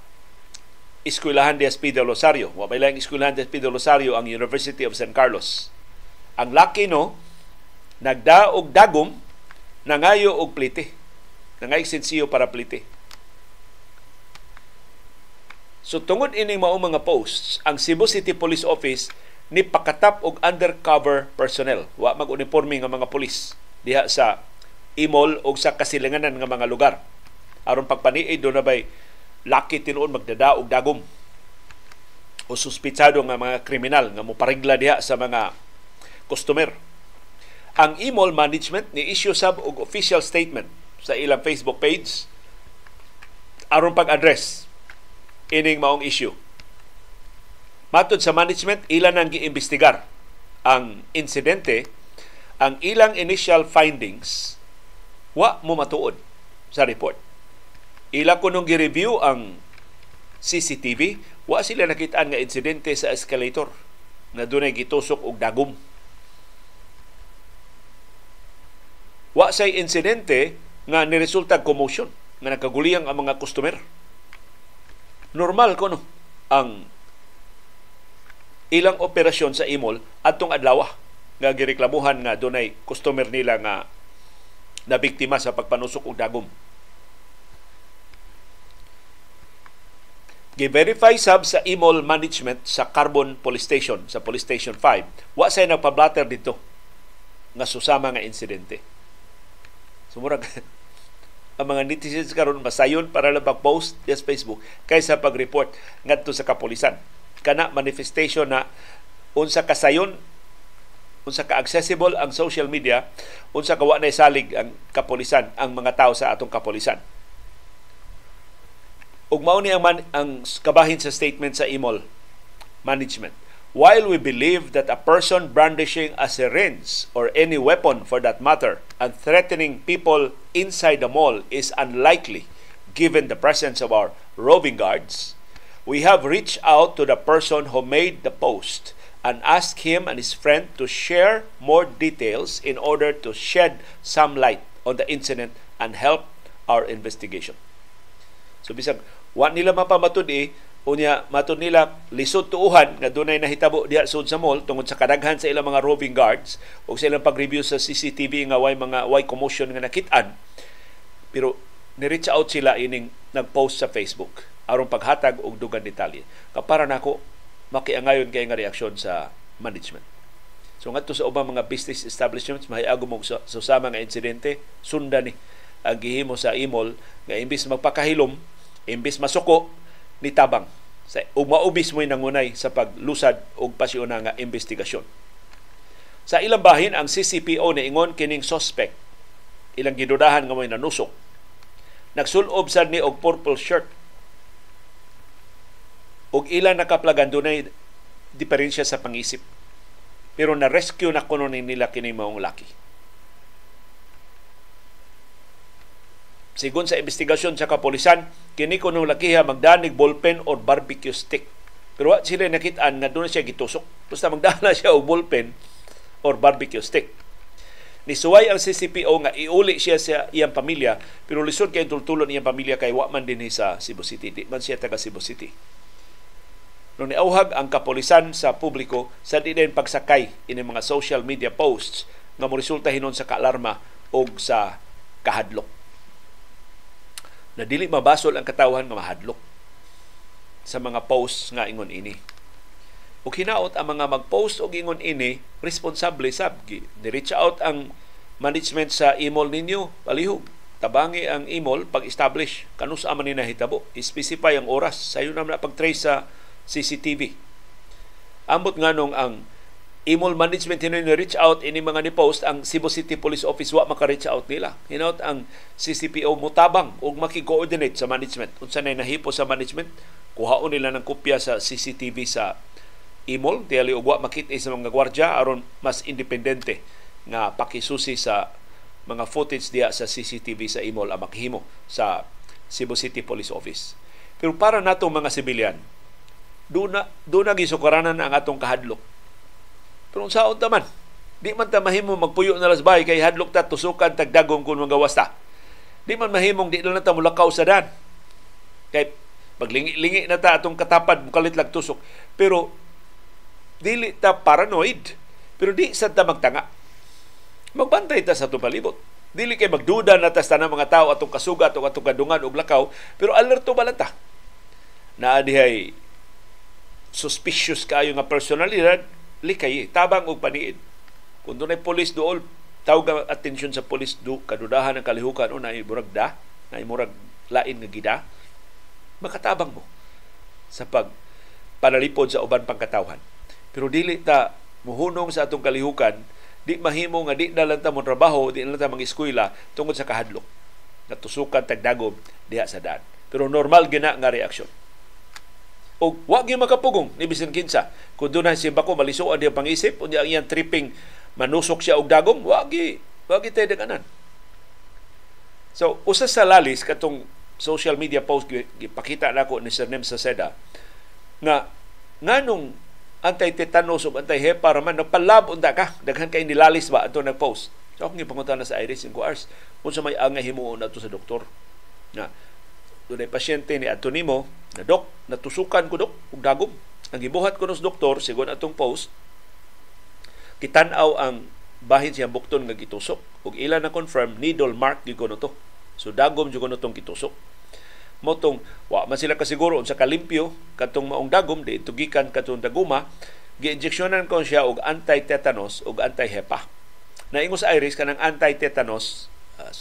Eskwelahan de Espido Losario. Wa lang Eskwelahan de Espido Losario ang University of San Carlos. Ang laki no, nagdaog dagom, nangayo og plite. Nangay sinsiyo para plite. So tungod ini mao mga posts, ang Cebu City Police Office ni pakatap og undercover personnel. Wa mag-uniforme nga mga pulis diha sa imol og sa kasilanganan nga mga lugar aron pagpaniid do na bay laki tinuon magdadaog dagom o suspitsado nga mga kriminal nga moparigla diha sa mga customer. Ang Imol Management ni issue sab og official statement sa ilang Facebook page aron pag-address ining maong issue. Matod sa management, ilan ang giimbestigar ang insidente, ang ilang initial findings wa mo matuod sa report. Ila ko nung gi-review ang CCTV, wa sila nakitaan nga insidente sa escalator na dunay gitusok og dagom. Wa say insidente nga niresulta commotion nga nakaguliyang ang mga customer. Normal ko no ang ilang operasyon sa imol atong adlaw nga gireklamuhan nga dunay customer nila nga nabiktima sa pagpanusok og dagom Gi-verify sab sa imol management sa Carbon Police Station, sa Police Station 5. Wa say nagpablatter dito nga susama nga insidente. Sumurag ang mga netizens karon masayon para lang post sa yes, Facebook kaysa pag-report ngadto sa kapulisan. Kana manifestation na unsa kasayon unsa ka accessible ang social media unsa ka wa nay salig ang kapulisan ang mga tao sa atong kapulisan ug mao ni ang, man, ang kabahin sa statement sa IMOL management. While we believe that a person brandishing a syringe or any weapon for that matter and threatening people inside the mall is unlikely given the presence of our roving guards, we have reached out to the person who made the post and asked him and his friend to share more details in order to shed some light on the incident and help our investigation. So bisag Wa nila mapamatud eh, unya matud nila lisod tuuhan nga dunay nahitabo diha sud sa mall tungod sa kadaghan sa ilang mga roving guards o sa ilang pag-review sa CCTV nga way mga way commotion nga nakit-an. Pero ni-reach out sila ining nag-post sa Facebook aron paghatag og dugang detalye. Kapara nako makiangayon kay nga reaksyon sa management. So ngadto sa ubang mga business establishments mahiago mo sa susama nga insidente, sundan ni ang gihimo sa imol nga imbis magpakahilom Imbis masuko ni tabang sa umaubis mo mo'y nangunay sa paglusad og pasiuna nga investigasyon. Sa ilang bahin ang CCPO niingon kining suspect ilang gidudahan nga may nanusok. Nagsulob sad ni og purple shirt. Ug ilang nakaplagan dunay diferensya sa pangisip. Pero na-rescue na kuno nila kini maong laki. Sigon sa investigasyon sa kapulisan, kini kuno lakiha magdanig ballpen or barbecue stick. Pero wa sila nakitaan na doon siya gitusok. Basta magdala siya og ballpen or barbecue stick. Nisuway ang CCPO nga iuli siya sa iyang pamilya, pero lisod kay tultulon iyang pamilya kay wa man din sa Cebu City. Di man siya taga Cebu City. No niauhag ang kapulisan sa publiko sa di pagsakay ini mga social media posts nga mo resulta hinon sa kaalarma o sa kahadlok na dili mabasol ang katawhan nga mahadlok sa mga posts nga ingon ini. Ug hinaot ang mga mag-post og ingon ini responsable sab Diretso out ang management sa imol ninyo palihog tabangi ang imol pag-establish kanus man ni nahitabo specify ang oras sayo na pag-trace sa CCTV ambot nganong ang imol management hinon ni reach out ini mga ni post ang Cebu City Police Office wa maka reach out nila hinaut ang CCPO mutabang ug maki-coordinate sa management unsa nay nahipo sa management kuhaon nila ng kopya sa CCTV sa imol dili ug wa makita sa mga gwardiya aron mas independente nga pakisusi sa mga footage diya sa CCTV sa imol ang makihimo sa Cebu City Police Office pero para nato mga sibilyan do na do na gisukaranan ang atong kahadlok pero unsaon unta man, di man ta mahimo magpuyo na lasbay kay hadlok ta tusukan tagdagong kun magawas ta. Di man mahimong di na ta mulakaw sa dan. Kay paglingi-lingi na ta atong katapad mukalit lag tusok. Pero dili ta paranoid, pero di sad ta magtanga. Magbantay ta sa palibot. Dili kay magduda na ta sa mga tao atong kasugat o atong gadungan og lakaw, pero alerto ba lang ta? Na adihay suspicious kayo nga personalidad likay tabang og paniid kun dunay pulis duol tawag ang atensyon sa pulis do kadudahan ang kalihukan o na imurag da na imurag lain nga gida makatabang mo sa pag panalipod sa uban pang katawhan pero dili ta muhunong sa atong kalihukan di mahimo nga di na lang ta mo trabaho di na lang ta mag eskwela tungod sa kahadlok natusukan tagdagom diha sa daan pero normal gina nga reaksyon o wag yung makapugong ni bisan kinsa kung dunay si bako malisuan diya pangisip unya ang iyang tripping manusok siya og dagom wag wag itay daganan so usa sa lalis katong social media post gipakita nako ni Sir Nem Saseda na nganong anti-tetanus o anti-hepa raman nagpalab unta ka daghan kay nilalis ba ato nagpost so ako gipangutan na sa Iris in hours kung sa may angay himuon ato sa doktor na dunay pasyente ni adto na dok natusukan ko dok og dagom ang gibuhat ko nos doktor sigon atong post kitanaw ang bahin siya bukton nga gitusok ug ila na confirm needle mark gyud to so dagom jud kuno tong gitusok mo wa man sila kasiguro sa kalimpyo katong maong dagom di tugikan katong daguma giinjeksyonan kon siya og anti-tetanus ug anti-hepa naingon sa iris kanang anti-tetanus uh,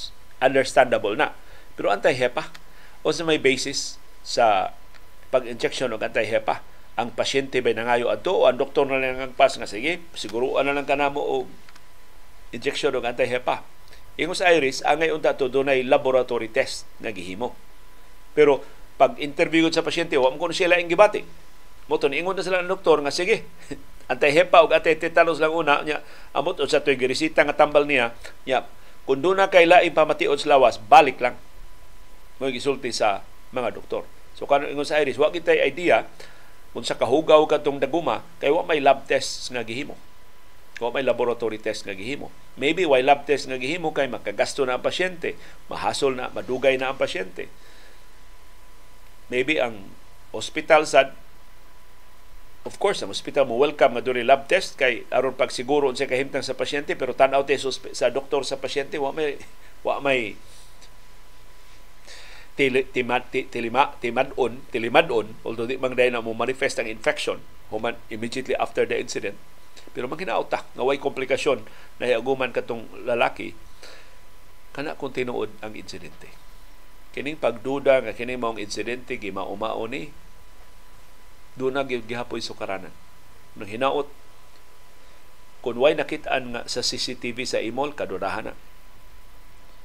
understandable na pero anti-hepa o sa may basis sa pag-injection og anti-HEPA ang pasyente ba nangayo ato o ang doktor na lang ang pas nga sige siguruan na lang kanamo og injection og anti-HEPA ingon sa Iris angay unta to dunay laboratory test nga gihimo pero pag interview sa pasyente wa mo sila ang gibati mo to ingon na sila ang doktor nga sige anti-HEPA og anti-tetanus lang una nya amot sa tuig resita nga tambal niya nya kun do na kay laing pamatiod sa lawas balik lang mga gisulti sa mga doktor. So kanon ingon sa iris, wa kitay idea kung sa kahugaw kadtong daguma kay wa may lab test nga gihimo. Wa may laboratory test nga gihimo. Maybe why lab test nga gihimo kay makagasto na ang pasyente, mahasol na, madugay na ang pasyente. Maybe ang hospital sad Of course, ang hospital mo welcome nga duri lab test kay aron pagsiguro unsay kahimtang sa pasyente pero tan-aw sa, sa doktor sa pasyente wa may wa may tili, tima, tilima, timadon, tilimadon, although di man dahil na mo manifest ang infection human immediately after the incident, pero magkinauta nga way komplikasyon na hiaguman katong lalaki kana kung tinuod ang insidente. Kining pagduda nga kining maong insidente gimaumao ni do na gihapoy sukaranan. nang hinaot, kun way nakitaan nga sa CCTV sa imol, kadudahan na.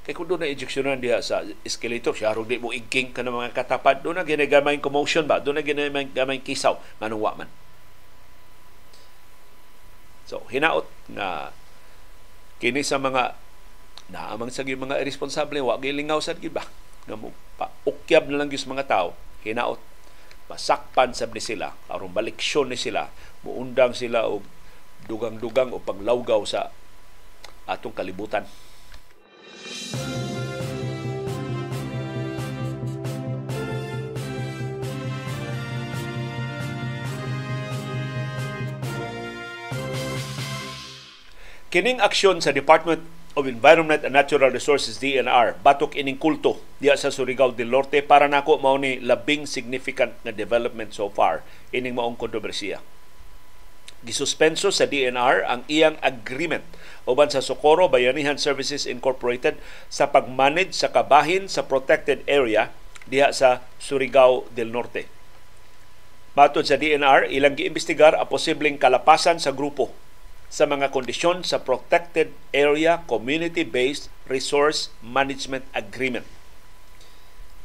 Kay kung doon na injeksyonan diha sa escalator, siya harong di mo igking ka ng mga katapad, doon na ginagamay commotion ba? Doon na ginagamay kisaw, manungwa man. So, hinaot na kini sa mga naamang sa mga irresponsible, wa gilingaw sad gid ba? Nga mo paukyab na lang gyud mga tao, hinaot masakpan sab ni sila, aron baliksyon ni sila, muundang sila og dugang-dugang o paglawgaw sa atong kalibutan. Kining aksyon sa Department of Environment and Natural Resources DNR batok ining kulto diya sa Surigao del Norte para nako mao ni labing significant na development so far ining maong kontrobersiya. Gisuspenso sa DNR ang iyang agreement uban sa Socorro Bayanihan Services Incorporated sa pagmanage sa kabahin sa protected area diha sa Surigao del Norte. Matod sa DNR, ilang giimbestigar ang posibleng kalapasan sa grupo sa mga kondisyon sa Protected Area Community-Based Resource Management Agreement.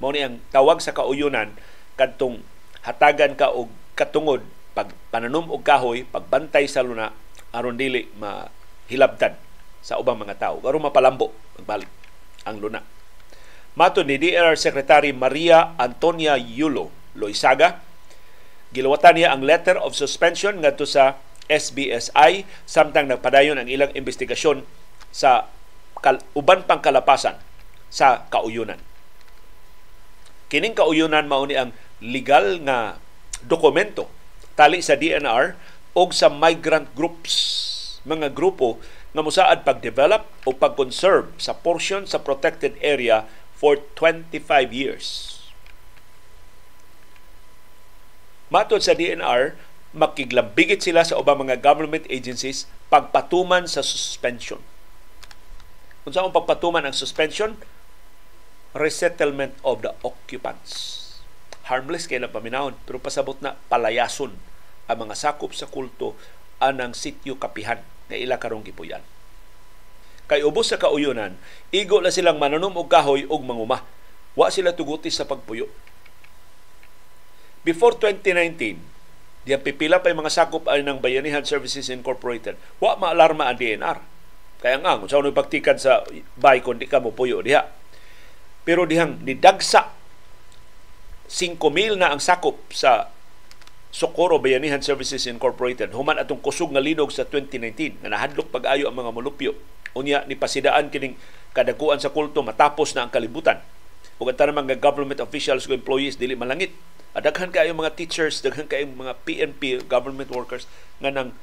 Mao ni ang tawag sa kauyunan kadtong hatagan ka og katungod pag pananom og kahoy, pagbantay sa luna aron dili mahilabtan sa ubang mga tao. Karon mapalambo pagbalik ang luna. Mato ni DR Secretary Maria Antonia Yulo Loisaga, gilawatan niya ang letter of suspension ngadto sa SBSI samtang nagpadayon ang ilang investigasyon sa kal- uban pang kalapasan sa kauyunan. Kining kauyunan mao ni ang legal nga dokumento tali sa DNR o sa migrant groups, mga grupo na musaad pag-develop o pagconserve sa portion sa protected area for 25 years. Matod sa DNR, makiglambigit sila sa ubang mga government agencies pagpatuman sa suspension. Kung saan pagpatuman ang suspension, resettlement of the occupants harmless kay na paminahon pero pasabot na palayason ang mga sakop sa kulto anang sityo kapihan nga ila karong gipuyan kay ubos sa kauyonan igo na silang mananom og kahoy og manguma wa sila tuguti sa pagpuyo before 2019 diyan pipila pa mga sakop ay ng Bayanihan Services Incorporated wa maalarma ang DNR kaya nga kung sa pagtikan sa Bicol di ka mo puyo diha pero dihang nidagsa 5,000 na ang sakop sa Socorro Bayanihan Services Incorporated human atong kusog nga linog sa 2019 na nahadlok pag-ayo ang mga mulupyo unya nipasidaan kining kadakuan sa kulto matapos na ang kalibutan ug ang tanang mga government officials ug employees dili malangit adaghan kayo mga teachers daghan kayo mga PNP government workers nga nang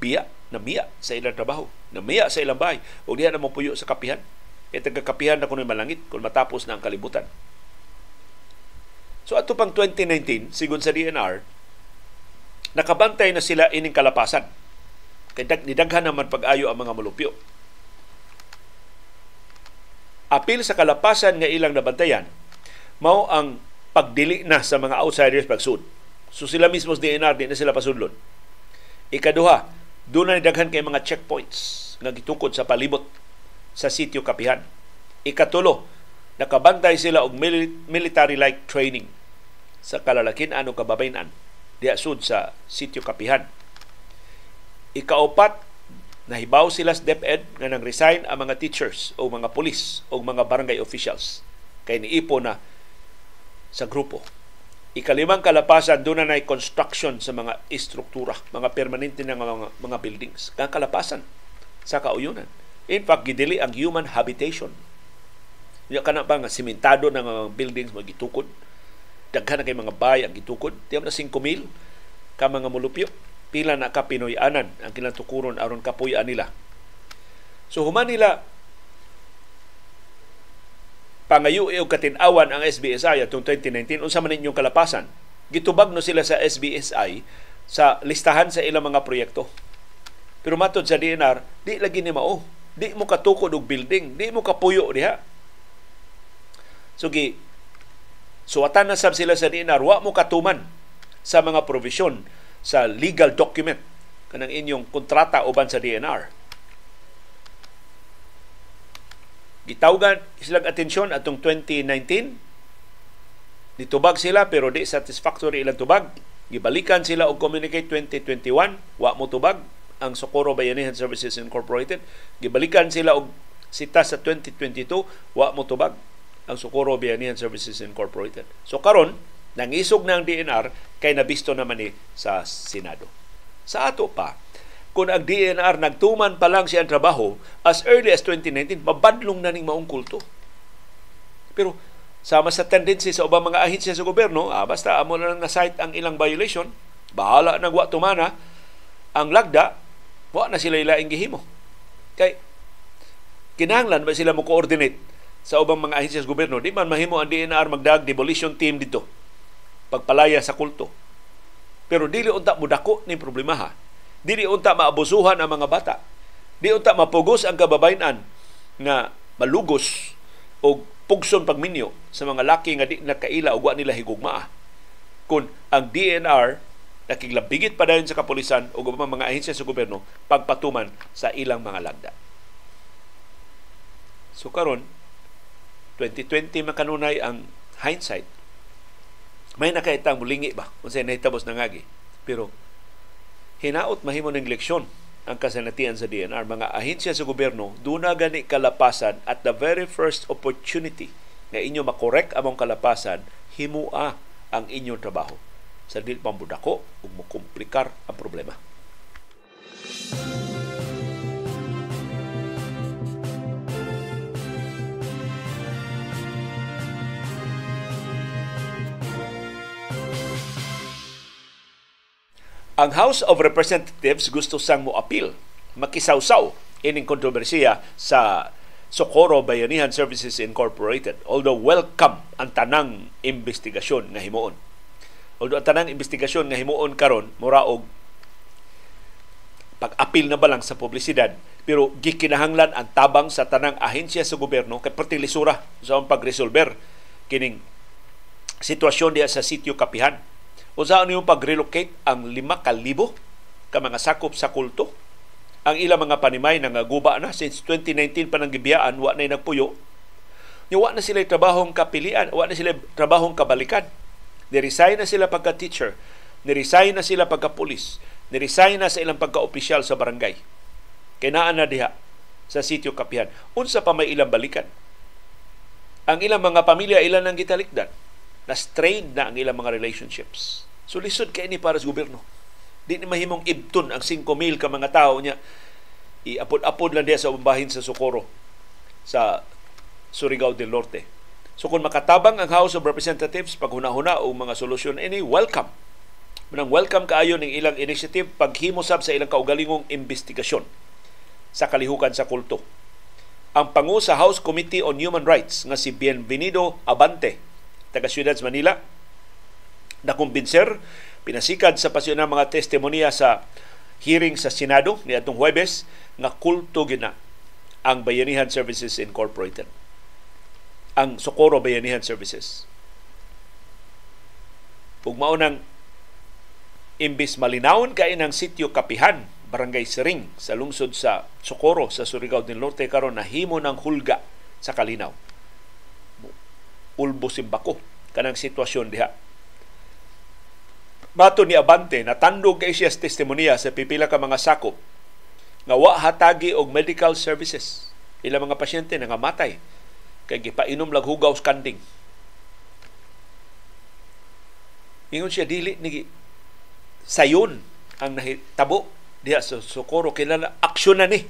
biya na miya sa ilang trabaho na miya sa ilang bahay ug diha na mo puyo sa kapihan kay e taga kapihan na kuno malangit kung matapos na ang kalibutan So ato pang 2019, sigon sa DNR, nakabantay na sila ining kalapasan. Kay dag, nidaghan naman pag-ayo ang mga mulupyo. Apil sa kalapasan nga ilang nabantayan, mao ang pagdili na sa mga outsiders pagsud. So sila mismo sa DNR, di na sila pasudlon. Ikaduha, doon na daghan kay mga checkpoints nga gitukod sa palibot sa sitio Kapihan. Ikatulo, nakabantay sila og military-like training sa kalalakinan anong kababayan diya sud sa sitio Kapihan. Ikaupat, nahibaw sila sa DepEd nga nang resign ang mga teachers o mga pulis o mga barangay officials kay niipo na sa grupo. Ikalimang kalapasan, doon na nay construction sa mga istruktura, mga permanente ng mga, mga buildings. Ang kalapasan sa kauyunan. In fact, gidili ang human habitation. Diya ka na ba nga simentado ng mga buildings magitukod? gitukod daghan na kay mga bay ang gitukod diam na 5,000 ka mga mulupyo pila na ka Pinoyanan ang kinatukuron aron kapuyaan nila so human nila pangayo og katinawan ang SBSI atong 2019 unsa man inyong kalapasan gitubag no sila sa SBSI sa listahan sa ilang mga proyekto pero matod sa DNR di lagi ni mao di mo katukod og building di mo kapuyo diha so gi Suwatan na sab sila sa diinar, wa mo katuman sa mga provision sa legal document kanang inyong kontrata uban sa DNR. Gitawgan silang atensyon atong 2019. Nitubag sila pero di satisfactory ilang tubag. Gibalikan sila og communicate 2021, wa mo tubag ang Socorro Bayanihan Services Incorporated. Gibalikan sila og sita sa 2022, wa mo tubag ang Socorro Bianian Services Incorporated. So karon nangisog na ang DNR kay nabisto naman ni sa Senado. Sa ato pa, kung ang DNR nagtuman pa lang siyang trabaho as early as 2019, mabadlong na ning maong kulto. Pero sama sa tendency sa ubang mga ahensya sa gobyerno, ah, basta amo na lang na-cite ang ilang violation, bahala na wa tumana, ang lagda, wa na sila ilaing gihimo. Kay, kinanglan ba sila mo coordinate sa ubang mga ahensya sa gobyerno, di man mahimo ang DNR magdag demolition team dito. Pagpalaya sa kulto. Pero dili unta mudako ni problemaha. Dili unta maabusuhan ang mga bata. Di unta mapugos ang kababayanan nga malugos o pugson pagminyo sa mga laki nga di nakaila o nila higugma. Kun ang DNR nakiglabigit pa dayon sa kapulisan o mga ahensya sa gobyerno pagpatuman sa ilang mga lagda. So karon 2020 makanunay ang hindsight. May nakaitang mulingi ba kung sa'y nahitabos na ngagi. Pero hinaot mahimo ng leksyon ang kasanatian sa DNR. Mga ahinsya sa gobyerno, duna gani kalapasan at the very first opportunity nga inyo makorek among kalapasan, himua ang inyong trabaho. Sa dili pambudako, ug mukomplikar ang problema. Música Ang House of Representatives gusto sang moapil, makisawsaw ining kontrobersiya sa Socorro Bayanihan Services Incorporated. Although welcome ang tanang investigasyon nga himuon. Although ang tanang investigasyon nga himuon karon muraog pag-apil na ba lang sa publisidad pero gikinahanglan ang tabang sa tanang ahensya sa gobyerno kay pertilisura sa pagresolber kining sitwasyon diya sa sitio Kapihan Usaon yung pag-relocate ang lima kalibo ka mga sakop sa kulto. Ang ilang mga panimay na guba na since 2019 pa nang gibiyaan, wa na nagpuyo. Yung wa na sila trabahong kapilian, wa na sila trabahong kabalikan. Niresign na sila pagka-teacher, niresign na sila pagka-pulis, niresign na sa ilang pagka-opisyal sa barangay. Kinaan na diha sa sitio Kapihan. Unsa pa may ilang balikan. Ang ilang mga pamilya ilan ang gitalikdan na strained na ang ilang mga relationships. So lisod kay ni para sa gobyerno. Di ni mahimong ibton ang 5 mil ka mga tao niya iapod-apod lang diya sa umbahin sa Socorro sa Surigao del Norte. So kung makatabang ang House of Representatives pag huna og mga solusyon ini welcome. Manang welcome kaayo ning ilang initiative pag paghimosab sa ilang kaugalingong investigasyon sa kalihukan sa kulto ang pangu sa House Committee on Human Rights nga si Bienvenido Abante taga siyudad Manila na nakumbinser pinasikad sa pasyon ng mga testimonya sa hearing sa Senado ni atong Huwebes na kulto gina ang Bayanihan Services Incorporated ang Socorro Bayanihan Services Pugmao mao nang imbis malinawon kay ng sityo Kapihan Barangay Sering sa lungsod sa Socorro sa Surigao del Norte karon nahimo ng hulga sa Kalinaw pulbo simbako kanang sitwasyon diha. Mato ni Abante, natandog kay siya testimonya sa pipila ka mga sakop nga wa hatagi og medical services ila mga pasyente nga matay kay gipainom lag hugaw skanding. Ingon siya dili ni sayon ang nahitabo diha sa Socorro kinala aksyon na ni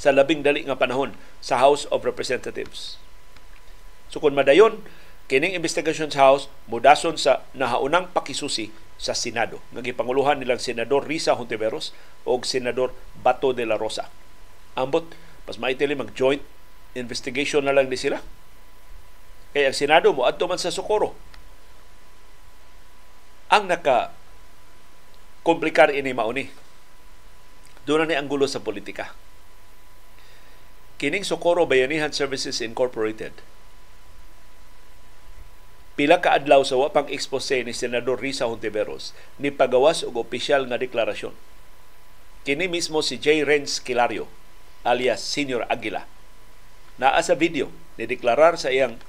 sa labing dali nga panahon sa House of Representatives. So kung madayon, Kining investigasyon House mudason sa nahaunang pakisusi sa Senado nga gipanguluhan nilang senador Risa Hontiveros og senador Bato de la Rosa. Ambot mas maitili mag joint investigation na lang ni sila. Kay ang Senado mo adto man sa Socorro. Ang naka komplikar ini mao Duna ni ang gulo sa politika. Kining Socorro Bayanihan Services Incorporated – Pila ka adlaw sa wa expose ni Senador Risa Hontiveros ni pagawas og opisyal nga deklarasyon. Kini mismo si J. Renz Kilario alias Senior Aguila. Naa sa video ni deklarar sa iyang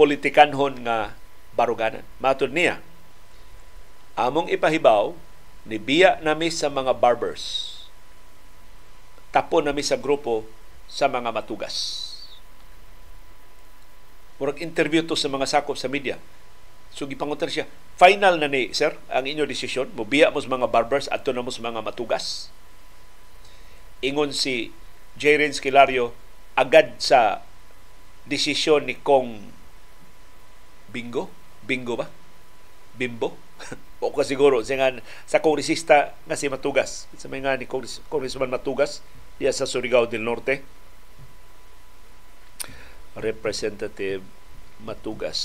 politikanhon nga baruganan. Matod niya, among ipahibaw, nibiya nami sa mga barbers. Tapo nami sa grupo sa mga matugas. Murag interview to sa mga sakop sa media. So gipangutan siya, final na ni sir ang inyo desisyon, mobiya mo sa mga barbers at na mo sa mga matugas. Ingon si J. Skilario, agad sa desisyon ni Kong Bingo? Bingo ba? Bimbo? o ka siguro singan, sa kongresista nga si Matugas sa mga ni kongres, kongresman Matugas iya sa Surigao del Norte representative matugas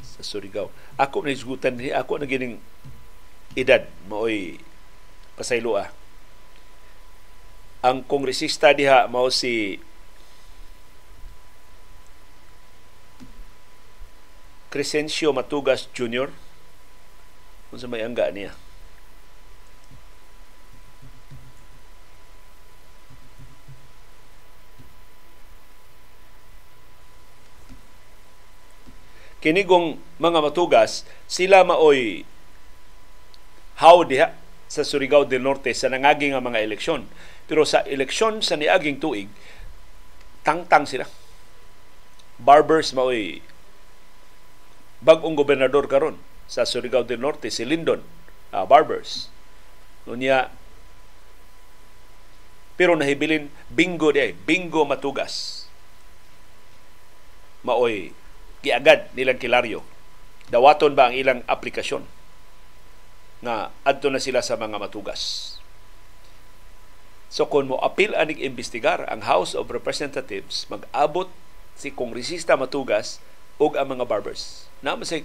sa Surigao. Ako na isgutan ni ako na gining edad maoy pasayloa. Ang kongresista diha mao si Crescencio Matugas Jr. Unsa may angga niya? kinigong mga matugas sila maoy how diha sa Surigao del Norte sa nangaging nga mga eleksyon. Pero sa eleksyon sa niaging tuig, tangtang sila. Barbers maoy bagong gobernador karon sa Surigao del Norte si Lindon uh, Barbers. Nunya pero nahibilin bingo di bingo matugas. Maoy giagad nilang kilaryo. Dawaton ba ang ilang aplikasyon na adto na sila sa mga matugas. So kung mo apil anig imbestigar ang House of Representatives, mag-abot si kongresista matugas ug ang mga barbers. Naman si,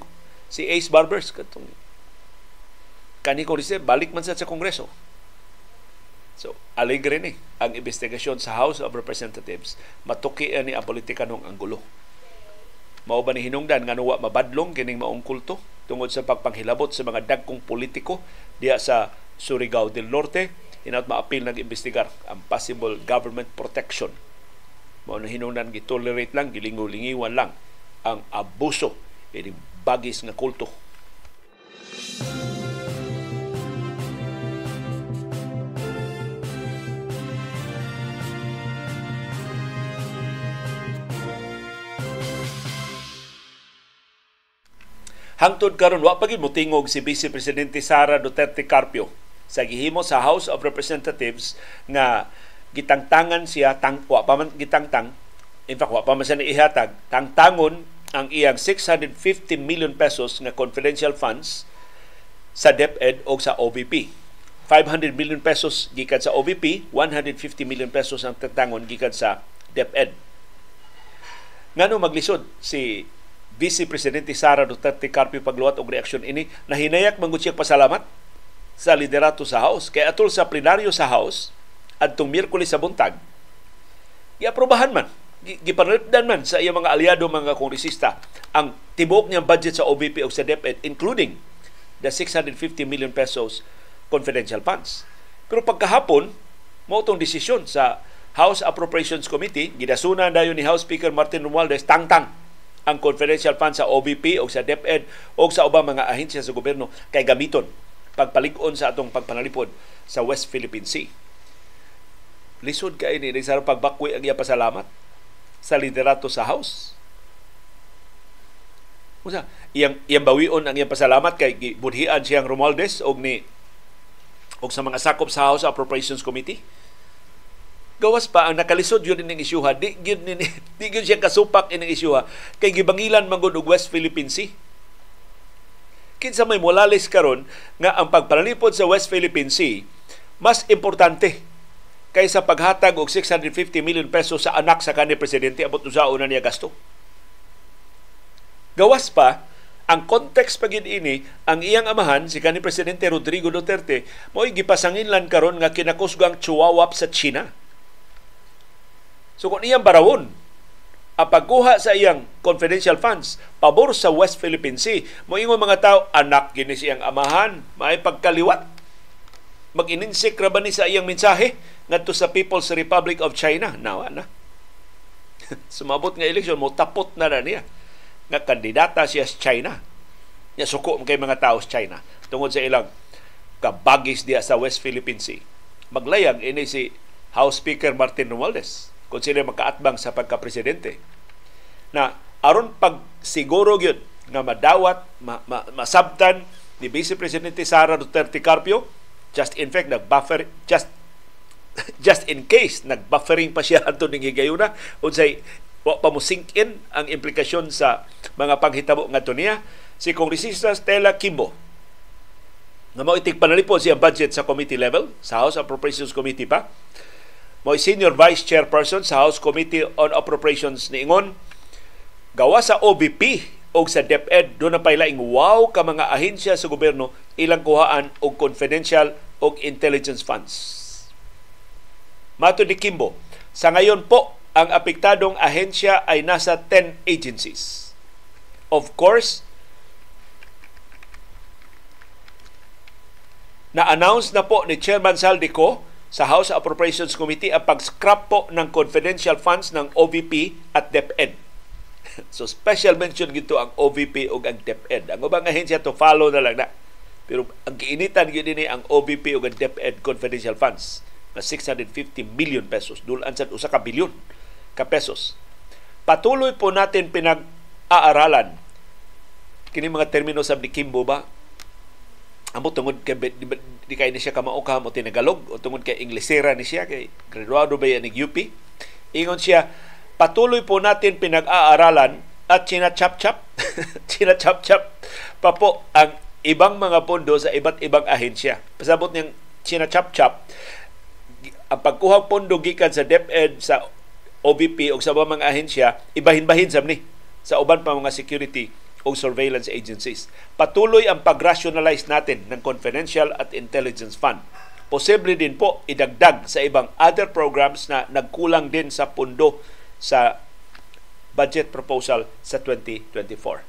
si Ace Barbers katong kani kongresista balik man sa kongreso. So, alegre ni ang investigasyon sa House of Representatives. matuki ni ang politika ng anggulo mao ba ni hinungdan nga nuwa mabadlong kining maong kulto tungod sa pagpanghilabot sa mga dagkong politiko diya sa Surigao del Norte inaot maapil nag-imbestigar ang possible government protection mao na hinungdan gitolerate lang gilingo-lingiwan lang ang abuso ining bagis nga kulto Música Hangtod karon wa pagid motingog si Vice Presidente Sara Duterte Carpio sa gihimo sa House of Representatives nga gitangtangan siya tang wa pa man gitangtang in fact wa pa man siya ihatag tangtangon ang iyang 650 million pesos nga confidential funds sa DepEd o sa OVP. 500 million pesos gikan sa OVP, 150 million pesos ang tangtangon gikan sa DepEd. Ngano maglisod si Vice Presidente Sara Duterte Carpio pagluwat og reaksyon ini nahinayak mangud siya pasalamat sa liderato sa House kay atul sa plenaryo sa House adtong Miyerkules sa buntag iaprobahan man gipanalipdan man sa iyang mga aliado mga kongresista ang tibuok niyang budget sa OBP o sa DepEd e including the 650 million pesos confidential funds. Pero pagkahapon, mao tong desisyon sa House Appropriations Committee, gidasunan dayon ni House Speaker Martin Romualdez tangtang ang confidential fund sa OBP o sa DepEd o sa ubang mga ahensya sa gobyerno kay gamiton pagpalig-on sa atong pagpanalipod sa West Philippine Sea. Lisod ka ini, sarap pagbakwi ang iya pasalamat sa liderato sa House. Usa, iyang, iyang bawion ang iyang pasalamat kay budhian siyang Romualdez og ni og sa mga sakop sa House Appropriations Committee Gawas pa ang nakalisod yun ining isyuha, di gyud ni di gyud siya kasupak ining isyuha kay gibangilan mangod og West Philippine Sea. Kinsa may mulalis karon nga ang pagpanalipod sa West Philippine Sea mas importante kaysa paghatag og 650 million pesos sa anak sa kanhi presidente abot usaon na niya gasto. Gawas pa ang context pagid ini ang iyang amahan si kanhi presidente Rodrigo Duterte mo'y gipasanginlan karon nga kinakusgang chihuahua sa China So kung iyang barawon, ang pagkuha sa iyang confidential funds pabor sa West Philippine Sea, moingon mga tao, anak gini siyang amahan, may pagkaliwat. Mag-ininsik ra ni sa iyang mensahe ngadto sa People's Republic of China? Nawa na. Sumabot nga eleksyon mo tapot na na niya nga kandidata siya sa China. Nya suko kay mga tao sa China tungod sa ilang kabagis diya sa West Philippine Sea. Maglayag ini si House Speaker Martin Romualdez kung sila makaatbang sa pagka-presidente. Na aron pagsiguro gyud nga madawat, ma, ma, masabtan ni Vice Presidente Sara Duterte Carpio, just in fact nagbuffer just just in case nagbuffering pa siya adto ning higayuna unsay wa pa mo sink in ang implikasyon sa mga panghitabo ngadto niya si Kongresista Stella Kimbo na mao itig panalipod siya budget sa committee level sa House Appropriations Committee pa mo Senior Vice Chairperson sa House Committee on Appropriations ni niingon, gawa sa OBP o sa DepEd do na pay laing wow ka mga ahensya sa gobyerno ilang kuhaan og confidential og intelligence funds. Mato ni Kimbo, sa ngayon po, ang apektadong ahensya ay nasa 10 agencies. Of course, na-announce na po ni Chairman Saldico sa House Appropriations Committee ang pag-scrap po ng confidential funds ng OVP at DepEd. E so special mention gito ang OVP ug ang DepEd. E ang ubang ahensya to follow na lang na. Pero ang giinitan gyud ni eh, ang OVP ug ang DepEd e confidential funds na 650 million pesos dulan sa usa ka bilyon ka pesos. Patuloy po natin pinag-aaralan kini mga termino sa ni Kimbo ba amo tungod kay di, di kay ni siya kamaukam o tinagalog o tungod kay Inglesera ni siya kay graduado ba yan ni UP ingon siya patuloy po natin pinag-aaralan at chinachap-chap chinachap-chap pa po ang ibang mga pondo sa iba't ibang ahensya pasabot niyang chinachap-chap ang pagkuha pondo gikan sa DepEd sa OVP o sa mga ahensya ibahin-bahin sa ni sa uban pa mga security o surveillance agencies. Patuloy ang pag-rationalize natin ng Confidential at Intelligence Fund. Posible din po idagdag sa ibang other programs na nagkulang din sa pundo sa budget proposal sa 2024.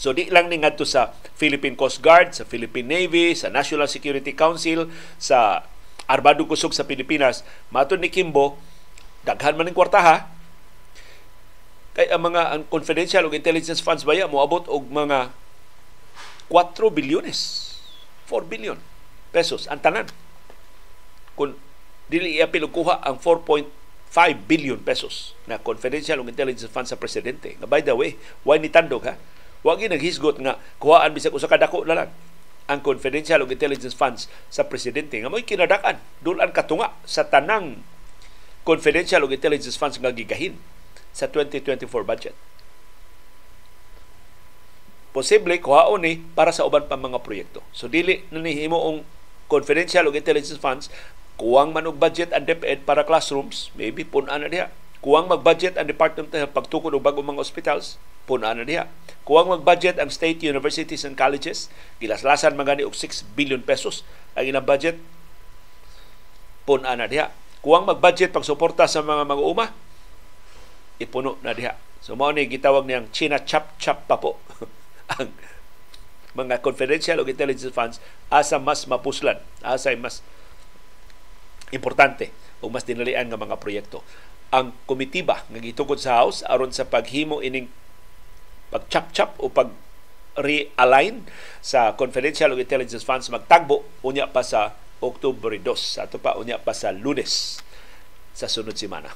So di lang ni ngadto sa Philippine Coast Guard, sa Philippine Navy, sa National Security Council, sa Armado Kusog sa Pilipinas, matod ni Kimbo, daghan man ng kwarta ha, kay ang mga ang confidential ug intelligence funds baya moabot og mga 4 bilyones 4 billion pesos ang tanan kun dili iapil kuha ang 4.5 billion pesos na confidential ug intelligence funds sa presidente nga by the way why ni tandog ha wa gyud naghisgot nga kuhaan bisag usa ka dako na lang ang confidential ug intelligence funds sa presidente nga mo'y kinadak-an dulan katunga sa tanang confidential ug intelligence funds nga gigahin sa 2024 budget. Posible kuhaon ni para sa uban pang mga proyekto. So dili na ni himoong confidential og intelligence funds kuwang man budget ang DepEd para classrooms, maybe pun ana diha. Kuwang mag-budget ang Department of Health pagtukod og bagong mga hospitals, pun ana diha. Kuwang mag-budget ang state universities and colleges, gilaslasan magani og 6 billion pesos ang ilang budget pun ana diha. Kuwang mag-budget pagsuporta sa mga mag-uuma, ipuno na diha. So mao ni gitawag niyang China chap chap pa po ang mga confidential o intelligence funds asa mas mapuslan, asa mas importante o mas dinalian nga mga proyekto. Ang komitiba nga gitukod sa House aron sa paghimo ining pagchap-chap o pag realign sa confidential o intelligence funds magtagbo unya pa sa October 2 ato pa unya pa sa Lunes sa sunod semana.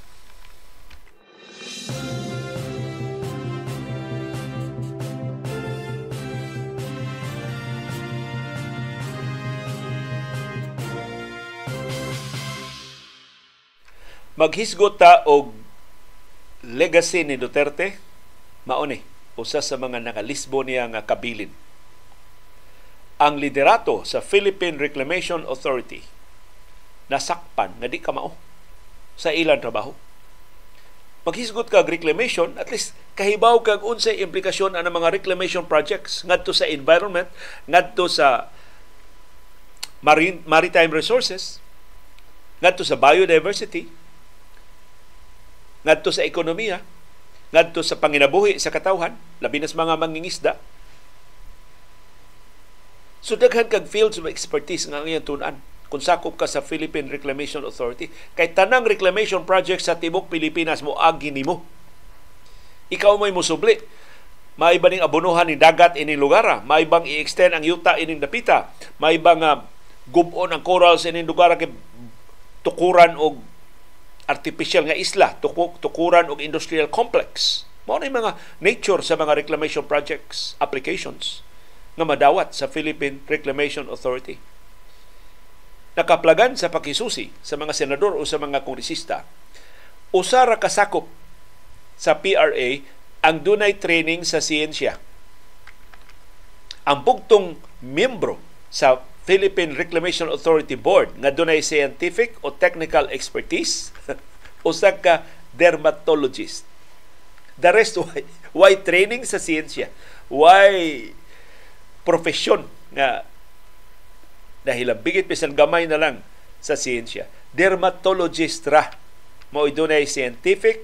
Maghisgot ta og legacy ni Duterte maone usa sa mga nakalisbo niya nga kabilin. Ang liderato sa Philippine Reclamation Authority nasakpan nga di kamao sa ilang trabaho paghisgot kag reclamation, at least kahibaw kag unsay implikasyon ang mga reclamation projects ngadto sa environment, ngadto sa marine, maritime resources, ngadto sa biodiversity, ngadto sa ekonomiya, ngadto sa panginabuhi sa katawhan, labi na sa mga mangingisda. So daghan kag fields of expertise nga ngayon tunan kung sakop ka sa Philippine Reclamation Authority kay tanang reclamation project sa tibok Pilipinas mo agi nimo ikaw mo'y musubli may ning abunuhan ni dagat ini lugar may i-extend ang yuta ining dapita may bang uh, gubon ang corals ining lugar kay tukuran og artificial nga isla tukuk tukuran og industrial complex mao ni mga nature sa mga reclamation projects applications nga madawat sa Philippine Reclamation Authority nakaplagan sa pakisusi sa mga senador o sa mga kongresista, Usa ra kasakop sa PRA ang dunay training sa siyensya. Ang bugtong membro sa Philippine Reclamation Authority Board nga dunay scientific o technical expertise usa ka dermatologist. The rest why, why training sa siyensya, why profession nga nahilabigit bisan gamay na lang sa siyensya. Dermatologist ra mao dunay scientific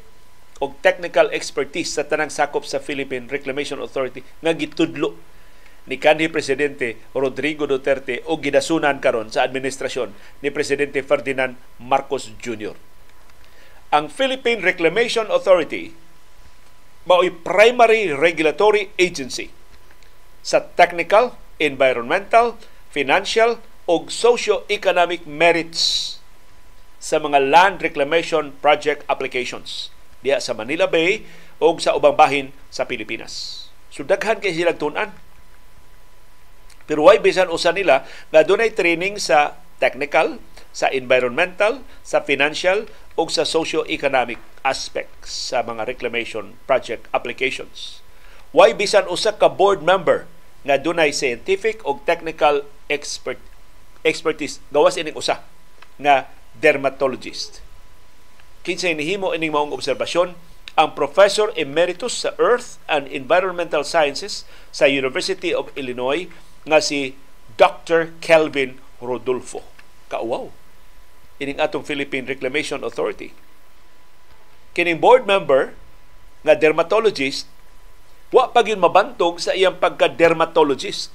o technical expertise sa tanang sakop sa Philippine Reclamation Authority nga gitudlo ni kanhi presidente Rodrigo Duterte o gidasunan karon sa administrasyon ni presidente Ferdinand Marcos Jr. Ang Philippine Reclamation Authority mao'y primary regulatory agency sa technical, environmental, financial, og socio-economic merits sa mga land reclamation project applications diya sa Manila Bay o sa ubang bahin sa Pilipinas. So daghan kay silang tunan. Pero why bisan usa nila na dunay training sa technical, sa environmental, sa financial o sa socio-economic aspects sa mga reclamation project applications. Why bisan usa ka board member nga dunay scientific o technical expert expertise gawas ining usa nga dermatologist. kinsa nihimo ining maong obserbasyon ang Professor Emeritus sa Earth and Environmental Sciences sa University of Illinois nga si Dr. Kelvin Rodolfo. Kauwaw. Ining atong Philippine Reclamation Authority. Kining board member nga dermatologist wa pagin mabantog sa iyang pagka-dermatologist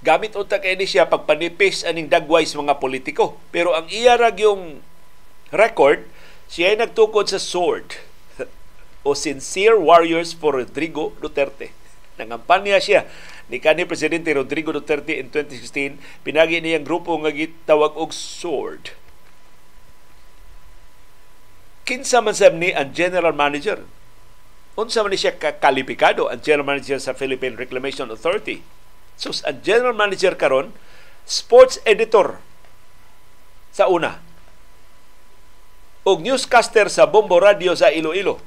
Gamit unta kay ni siya pagpanipis aning dagway sa mga politiko. Pero ang iya rag yung record, siya ay nagtukod sa sword o sincere warriors for Rodrigo Duterte. Nangampanya siya ni kanhi presidente Rodrigo Duterte in 2016 pinagi niyang grupo nga gitawag og sword. Kinsa man sab ni ang general manager. Unsa man ni siya kakalipikado ang general manager sa Philippine Reclamation Authority So, ang general manager karon sports editor sa una. O newscaster sa Bombo Radio sa Iloilo.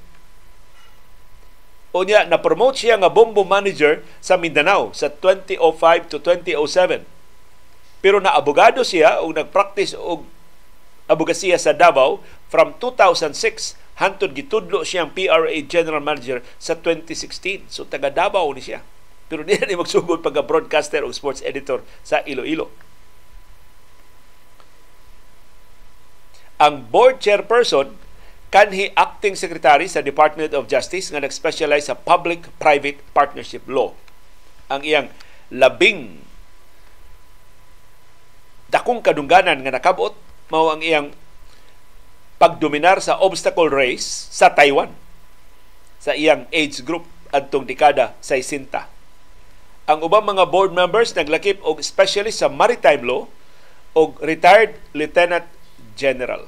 O niya, na-promote siya nga Bombo Manager sa Mindanao sa 2005 to 2007. Pero naabogado siya o nag-practice og abogasiya sa Davao from 2006 hantod gitudlo siyang PRA General Manager sa 2016. So taga Davao ni siya. Pero di ni magsugod pagka-broadcaster o sports editor sa Iloilo. Ang board chairperson kanhi acting secretary sa Department of Justice nga nag-specialize sa public-private partnership law. Ang iyang labing dakong kadungganan nga nakabot mao ang iyang pagdominar sa obstacle race sa Taiwan sa iyang age group adtong dekada sa 60. Ang ubang mga board members naglakip og specialist sa maritime law og retired lieutenant general.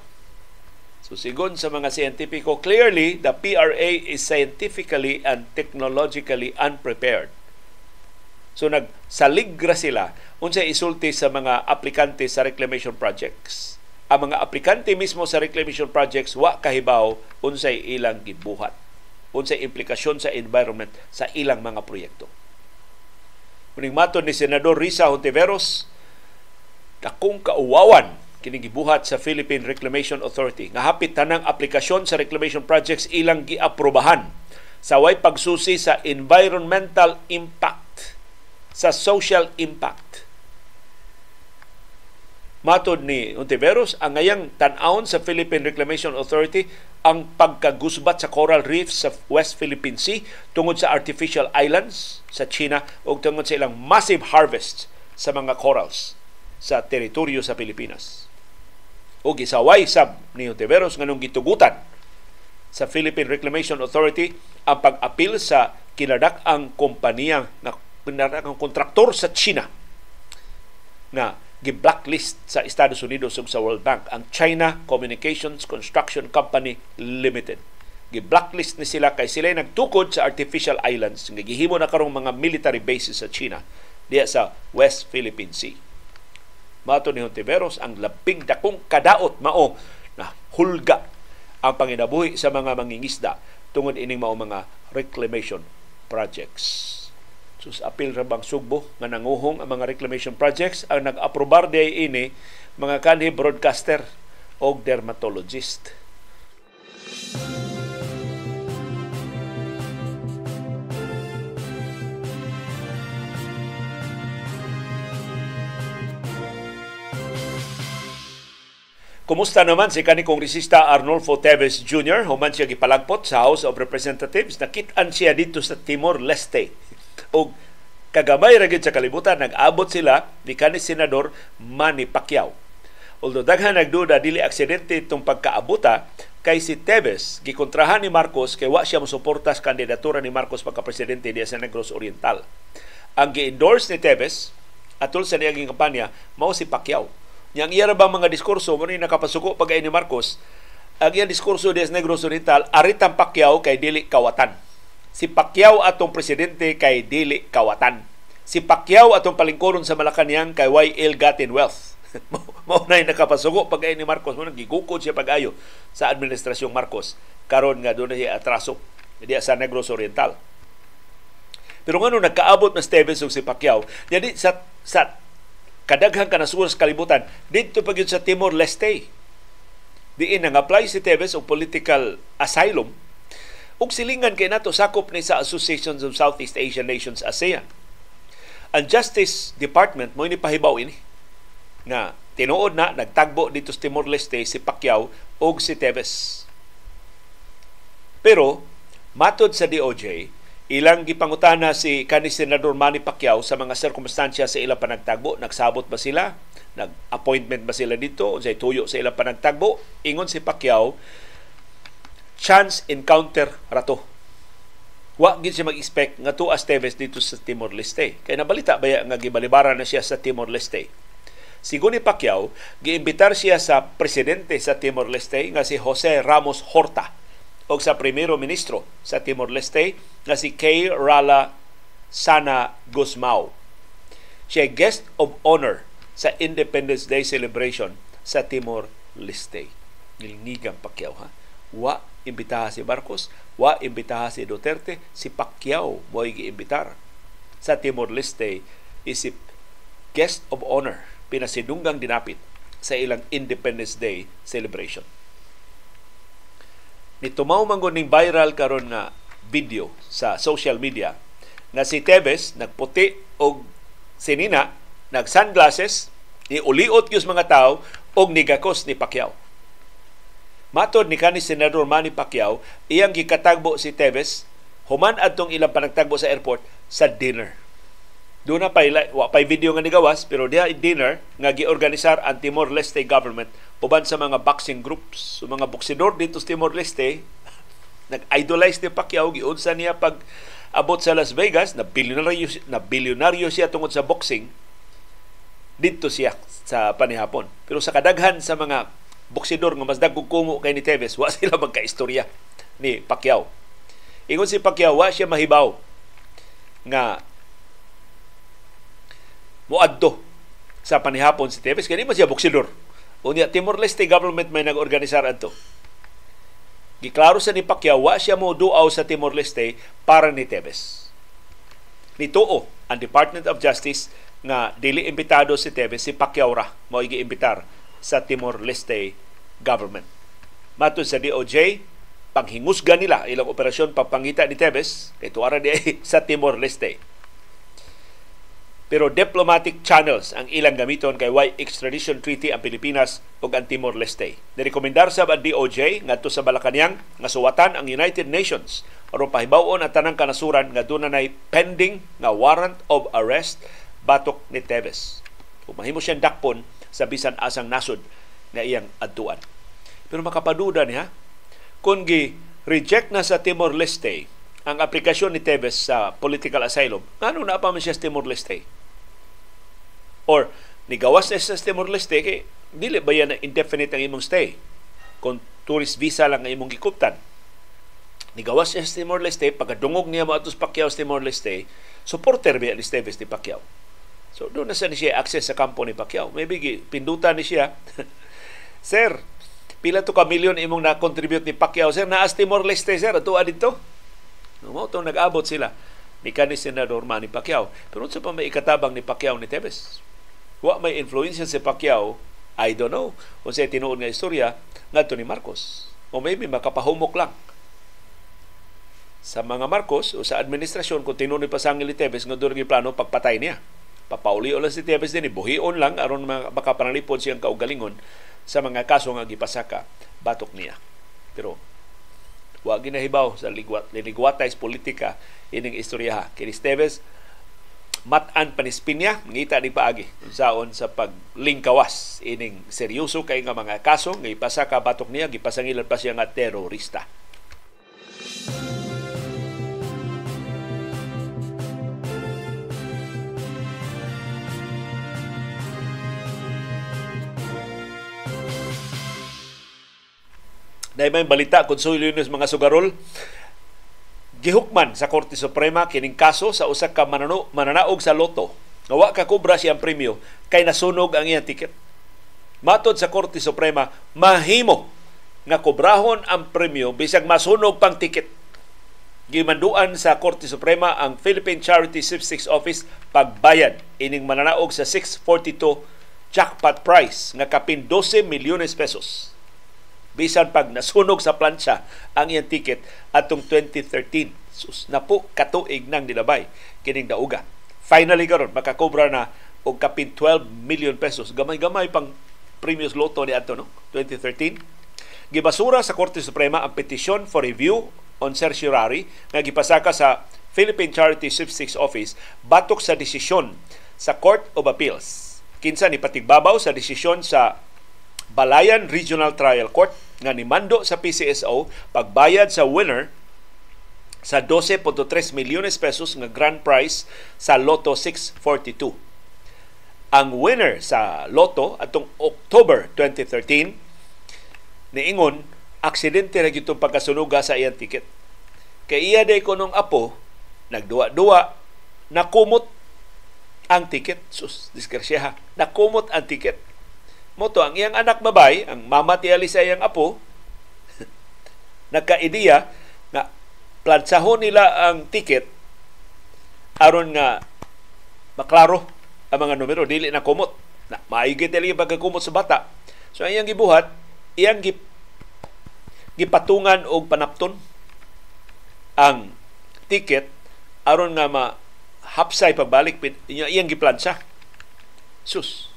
So sigon sa mga siyentipiko, clearly the PRA is scientifically and technologically unprepared. So nagsaligra sila unsa isulti sa mga aplikante sa reclamation projects. Ang mga aplikante mismo sa reclamation projects wa kahibaw unsay ilang gibuhat, unsay implikasyon sa environment sa ilang mga proyekto. Uning ni Senador Risa Hontiveros, dakong kauwawan kining gibuhat sa Philippine Reclamation Authority nga hapit tanang aplikasyon sa reclamation projects ilang giaprobahan sa way pagsusi sa environmental impact sa social impact matod ni Ontiveros ang ngayang tan-aon sa Philippine Reclamation Authority ang pagkagusbat sa coral reefs sa West Philippine Sea tungod sa artificial islands sa China o tungod sa ilang massive harvests sa mga corals sa teritoryo sa Pilipinas. O gisaway sa ni Ontiveros nganong gitugutan sa Philippine Reclamation Authority ang pag-apil sa kinadak ang kompanya na kinadak ang kontraktor sa China na gi-blacklist sa Estados Unidos ug sa World Bank ang China Communications Construction Company Limited. Gi-blacklist ni sila kay sila nagtukod sa artificial islands nga gihimo na karong mga military bases sa China diya sa West Philippine Sea. Mato ni Hontiveros ang labing dakong kadaot mao na hulga ang panginabuhi sa mga mangingisda tungod ining mao mga reclamation projects sus apil ra bang Sugbo nga nanguhong ang mga reclamation projects ang nag-aprobar day ini mga kanhi broadcaster o dermatologist. Kumusta naman si kani kongresista Arnolfo Teves Jr. human siya gipalagpot sa House of Representatives nakit-an siya dito sa Timor Leste og kagamay ra sa kalibutan nag-abot sila ni kani senador Manny Pacquiao. Although daghan nagduda dili aksidente itong pagkaabuta kay si Tevez gikontrahan ni Marcos kay wa siya mosuporta sa kandidatura ni Marcos pagka-presidente diya sa Negros Oriental. Ang gi-endorse ni Tevez atol sa niyang kampanya mao si Pacquiao. Yang iya ba mga diskurso mo ni nakapasuko pagay ni Marcos ang iyang diskurso sa Negros Oriental aritang Pacquiao kay dili kawatan. Si Pacquiao atong presidente kay dili kawatan. Si Pacquiao atong palingkoron sa Malacañang kay YL Gatin Wealth. mao na nakapasugo pag ni Marcos mo gigukod siya pag-ayo sa administrasyong Marcos karon nga dunay siya atraso diya sa Negros Oriental. Pero ngano nagkaabot na Stevens og si Pacquiao, jadi sa sa kadaghang kanasuon sa kalibutan didto pagyud sa Timor Leste. Diin nang apply si Teves og political asylum Ug silingan kay nato sakop ni sa Association of Southeast Asian Nations ASEAN. Ang Justice Department mo ni pahibaw ini na tinuod na nagtagbo dito sa Timor Leste si Pacquiao ug si Tevez. Pero matod sa DOJ, ilang gipangutana si kanis senador Manny Pacquiao sa mga sirkumstansya sa ilang panagtagbo, nagsabot ba sila? Nag-appointment ba sila dito? Unsay tuyo sa ilang panagtagbo? Ingon si Pacquiao, chance encounter rato. Wa gid siya mag-expect nga tuas Teves dito sa Timor Leste. Kay nabalita ba nga gibalibara na siya sa Timor Leste. Si Goni Pacquiao, giimbitar siya sa presidente sa Timor Leste nga si Jose Ramos Horta o sa primero ministro sa Timor Leste nga si K. Rala Sana Gusmao. Siya guest of honor sa Independence Day celebration sa Timor Leste. Ngilngigang Pacquiao ha. Wa imbitaha si Marcos, wa imbitaha si Duterte, si Pacquiao mo'y giimbitar. Sa Timor Leste, isip guest of honor, pinasidunggang dinapit sa ilang Independence Day celebration. Nitumaw manggon ning viral karon nga video sa social media na si Tevez nagputi og sinina, nag sunglasses, ni uliot mga tao og nigakos ni Pacquiao Matod ni kanis Senador Manny Pacquiao, iyang gikatagbo si Teves, human adtong ilang panagtagbo sa airport sa dinner. Doon na pay, wa pay video nga nigawas, pero diha dinner nga giorganisar ang Timor-Leste government uban sa mga boxing groups. So, mga boksidor dito sa Timor-Leste, nag-idolize ni Pacquiao, giunsa niya pag abot sa Las Vegas, na bilyonaryo, na bilyonaryo siya tungod sa boxing, dito siya sa panihapon. Pero sa kadaghan sa mga boksidor nga mas dagkog kay ni Tevez, wa sila magkaistorya ni Pacquiao. Ingon si Pacquiao, wa siya mahibaw nga muadto sa panihapon si Tevez kani man siya boksidor. Unya Timor Leste government may nag-organisar adto. Giklaro sa ni Pacquiao wa siya mo duaw sa Timor Leste para ni Tevez. Nituo ang Department of Justice nga dili imbitado si Tevez si Pacquiao ra mao imbitar sa Timor-Leste government. Matod sa DOJ, panghingusga nila ilang operasyon papangita ni Tebes kay ara di sa Timor Leste. Pero diplomatic channels ang ilang gamiton kay why extradition treaty ang Pilipinas ug ang Timor Leste. Nirekomendar sa DOJ nga ngadto sa Malacañang nga suwatan ang United Nations aron pahibaw-on ang tanang kanasuran nga dunay pending nga warrant of arrest batok ni Tebes. Kung mahimo siyang dakpon, sa bisan asang nasod na iyang adtuan. Pero makapaduda niya, kung gi reject na sa Timor Leste ang aplikasyon ni Tevez sa political asylum, ano na pa man siya sa Timor Leste? Or nigawas na sa Timor Leste kay dili ba yan indefinite ang imong stay? Kung tourist visa lang ang imong gikuptan. Nigawas siya sa Timor Leste, pagadungog niya mo atos Pacquiao sa Timor Leste, supporter ba ni Tevez ni Pacquiao? So doon na sa ni siya access sa kampo ni Pacquiao. Maybe pindutan ni siya. sir, pila to ka milyon imong na-contribute ni Pacquiao, sir? Naas Timor-Leste, sir. ato adito. Mo to nag-abot sila ni kanis senador Manny Pacquiao. Pero sa pa may ikatabang ni Pacquiao ni Tevez. Wa may influence si Pacquiao, I don't know. Kung sa tinuod nga istorya, ngadto ni Marcos. O maybe makapahumok lang sa mga Marcos o sa administrasyon kung tinuod ni Pasangil ni Tevez nga doon plano pagpatay niya. Papauli ulit si Tevez din, buhion lang aron makapanalipod siyang kaugalingon sa mga kaso nga gipasaka batok niya. Pero wa ginahibaw sa ligwat linigwatay sa politika ining istorya Kini Tevez matan panispinya ngita ni paagi saon sa paglingkawas ining seryoso kay nga mga kaso nga ipasa ka batok niya gipasangilan pa siya nga terorista Dahil may balita kung suyo mga sugarol, gihukman sa Korte Suprema kining kaso sa usa ka manano, mananaog sa loto nga ka kubra siyang premyo kay nasunog ang iyang tiket. Matod sa Korte Suprema, mahimo nga kubrahon ang premyo bisag masunog pang ticket. Gimanduan sa Korte Suprema ang Philippine Charity Sweepstakes Office pagbayad ining mananaog sa 642 jackpot prize nga kapin 12 milyones pesos bisan pag nasunog sa plancha ang iyang ticket atong 2013. Sus na po katuig nang nilabay kining dauga. Finally karon makakobra na og kapin 12 million pesos. Gamay-gamay pang premiums loto ni ato no 2013. Gibasura sa Korte Suprema ang petition for review on certiorari nga gipasaka sa Philippine Charity Statistics Office batok sa desisyon sa Court of Appeals. Kinsa ni patigbabaw sa desisyon sa Balayan Regional Trial Court nga nimando sa PCSO pagbayad sa winner sa 12.3 milyones pesos nga grand prize sa Lotto 642. Ang winner sa Lotto atong October 2013 niingon aksidente ra gyud pagkasunuga sa iyang ticket. Kay iya day ko nung apo nagduwa-duwa nakumot ang ticket. Sus, diskersya ha. Nakumot ang ticket mo Moto, ang iyang anak babay, ang mama ti Alisa iyang apo, nagka-ideya na plansahon nila ang ticket aron nga maklaro ang mga numero dili na kumot na maigit dili pagkakumot sa bata so ang iyang gibuhat iyang gip, gipatungan og panapton ang ticket aron nga ma hapsay pagbalik iyang giplansa sus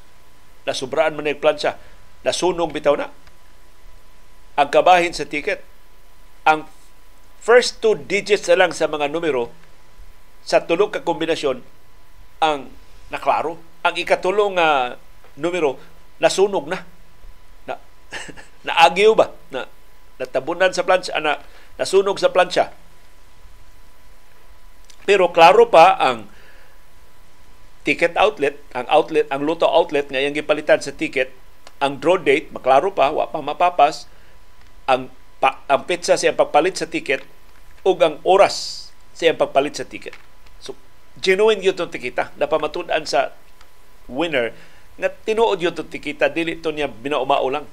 nasubraan man ng plancha, nasunog bitaw na. Ang kabahin sa ticket, ang first two digits na lang sa mga numero, sa tulog ka kombinasyon, ang naklaro. Ang ikatulong nga uh, numero, nasunog na. na naagyo ba? Na, natabunan sa plancha, ana, ah, nasunog sa plancha. Pero klaro pa ang ticket outlet, ang outlet, ang luto outlet nga iyang gipalitan sa ticket, ang draw date, maklaro pa, wa pa mapapas, ang, pa, ang petsa sa pagpalit sa ticket, ug ang oras sa pagpalit sa ticket. So, genuine yun itong tikita. Napamatunan sa winner na tinuod yun itong tikita, dili ito niya binaumao lang.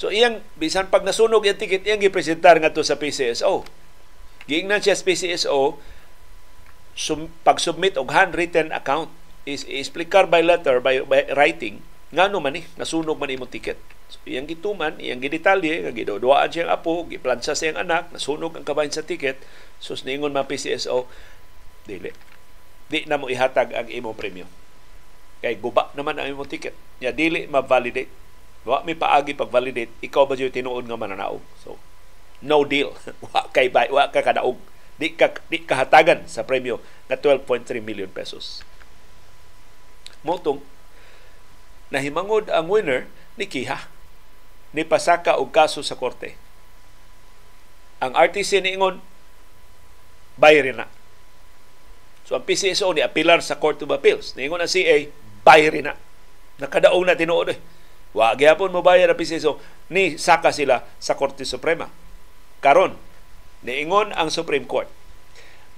So iyang bisan pag nasunog yung ticket, iyang gipresentar nga to sa PCSO. Giingnan siya sa PCSO, sum, pag-submit og handwritten account is explicar by letter by, by writing ngano man ni eh, nasunog man imong ticket so, iyang gituman iyang gidetalye nga giduduaan siyang apo giplansa siyang anak nasunog ang kabahin sa ticket sus ningon man PCSO dili di na mo ihatag ang imong premyo kay guba naman ang imong ticket nya dili ma-validate wa mi paagi pag-validate ikaw ba jud tinuod nga mananaog so no deal wa kay bay wa ka kadaog di, ka, di kahatagan sa premyo na 12.3 million pesos. Motong, nahimangod ang winner ni Kiha ni pasaka og kaso sa korte. Ang RTC niingon bayarin na. So ang PCSO ni apilar sa Court of Appeals. Niingon ang CA bayarin na. Nakadaong na tinuod eh. Wa gyapon mo bayar ang PCSO ni saka sila sa Korte Suprema. Karon Niingon ang Supreme Court.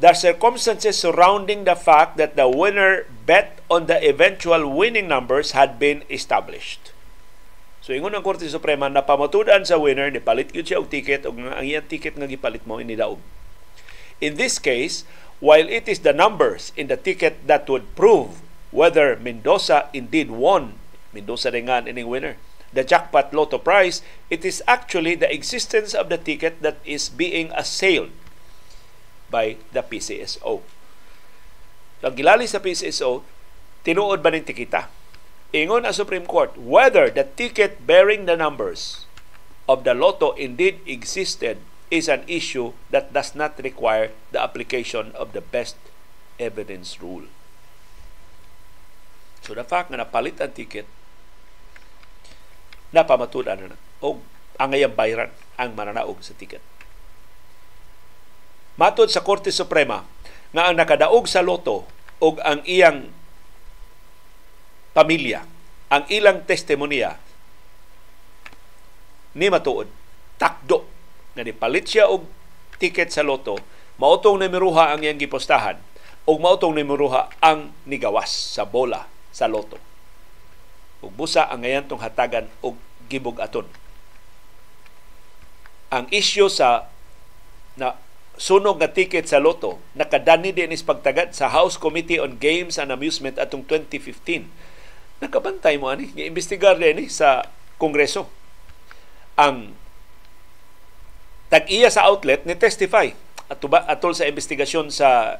The circumstances surrounding the fact that the winner bet on the eventual winning numbers had been established. So ingon ang Korte Suprema na pamatudan sa winner ni palit gyud siya og ticket og ang iyang ticket nga gipalit mo inidaog. In this case, while it is the numbers in the ticket that would prove whether Mendoza indeed won, Mendoza ringan ining winner the jackpot lotto prize, it is actually the existence of the ticket that is being assailed by the PCSO. So, ang gilali sa PCSO, tinuod ba ng tikita? Ingon ang Supreme Court, whether the ticket bearing the numbers of the lotto indeed existed is an issue that does not require the application of the best evidence rule. So the fact na napalit ang ticket na pamatunan na o ang ngayang bayran ang mananaog sa tiket. Matod sa Korte Suprema nga ang nakadaog sa loto o ang iyang pamilya, ang ilang testimonya ni matuod, takdo na ni palit siya og tiket sa loto, mautong numeruha ang iyang gipostahan o mautong numeruha ang nigawas sa bola sa loto ug busa ang ngayantong hatagan og gibug-aton. Ang isyu sa na sunog nga ticket sa loto nakadani din is pagtagad sa House Committee on Games and Amusement atong 2015. Nakabantay mo ani, giimbestigar din ni sa Kongreso. Ang tag-iya sa outlet ni testify atuba atol sa investigasyon sa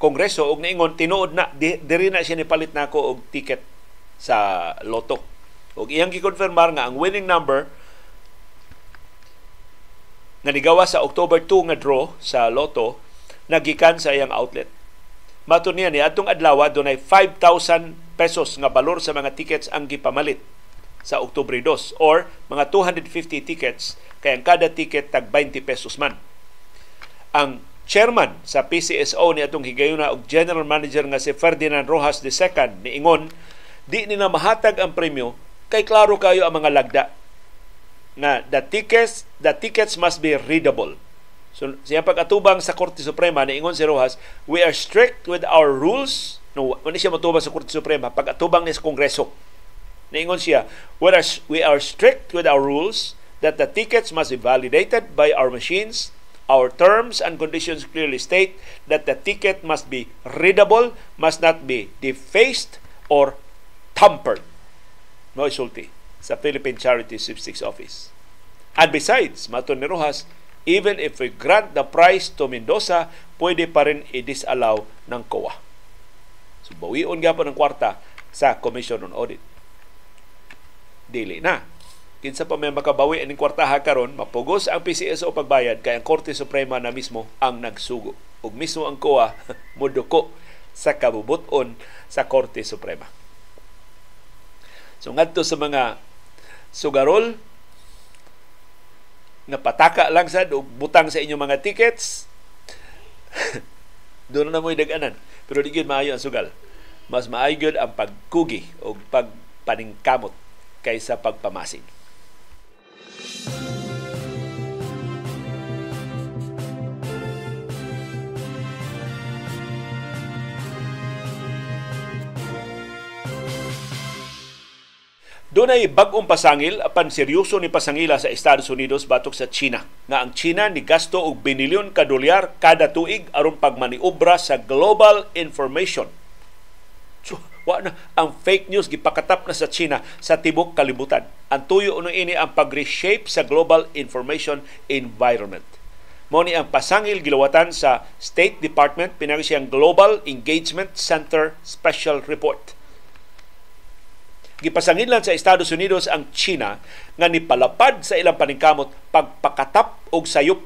Kongreso og niingon tinuod na diri di na siya palit nako og ticket sa loto. Og iyang gikonfirmar nga ang winning number nga nigawa sa October 2 nga draw sa loto nagikan sa iyang outlet. Mato niya ni atong adlaw dunay 5,000 pesos nga balor sa mga tickets ang gipamalit sa Oktubre 2 or mga 250 tickets kay ang kada ticket tag 20 pesos man. Ang chairman sa PCSO ni atong higayuna og general manager nga si Ferdinand Rojas II niingon di nila mahatag ang premyo kay klaro kayo ang mga lagda na the tickets the tickets must be readable so siya pag sa Korte Suprema niingon si Rojas we are strict with our rules no wala siya matubang sa Korte Suprema pag-atubang ni sa Kongreso niingon siya we are, we are strict with our rules that the tickets must be validated by our machines Our terms and conditions clearly state that the ticket must be readable, must not be defaced or tampered no isulti sa Philippine Charity Sweepstakes Office. And besides, maton ni Rojas, even if we grant the prize to Mendoza, pwede pa rin i-disallow ng COA. So, bawion nga po ng kwarta sa Commission on Audit. Dili na. Kinsa pa may makabawi ang ha karon mapugos ang PCSO pagbayad kay ang Korte Suprema na mismo ang nagsugo. Ug mismo ang COA muduko sa kabubuton sa Korte Suprema. So ngadto sa mga sugarol nga pataka lang sad o butang sa inyo mga tickets doon na mo'y daganan pero di gyud maayo ang sugal mas maayo gyud ang pagkugi o pagpaningkamot kaysa pagpamasing Thank Dunay bag-ong pasangil apan seryoso ni pasangila sa Estados Unidos batok sa China nga ang China ni gasto og binilyon kadolyar kada tuig aron pagmaniobra sa global information. So, wa na ang fake news gipakatap na sa China sa tibok kalibutan. Ang tuyo uno ini ang pag-reshape sa global information environment. Mao ni ang pasangil gilawatan sa State Department pinagi siyang Global Engagement Center Special Report gipasanginlan sa Estados Unidos ang China nga nipalapad sa ilang paningkamot pagpakatap og sayop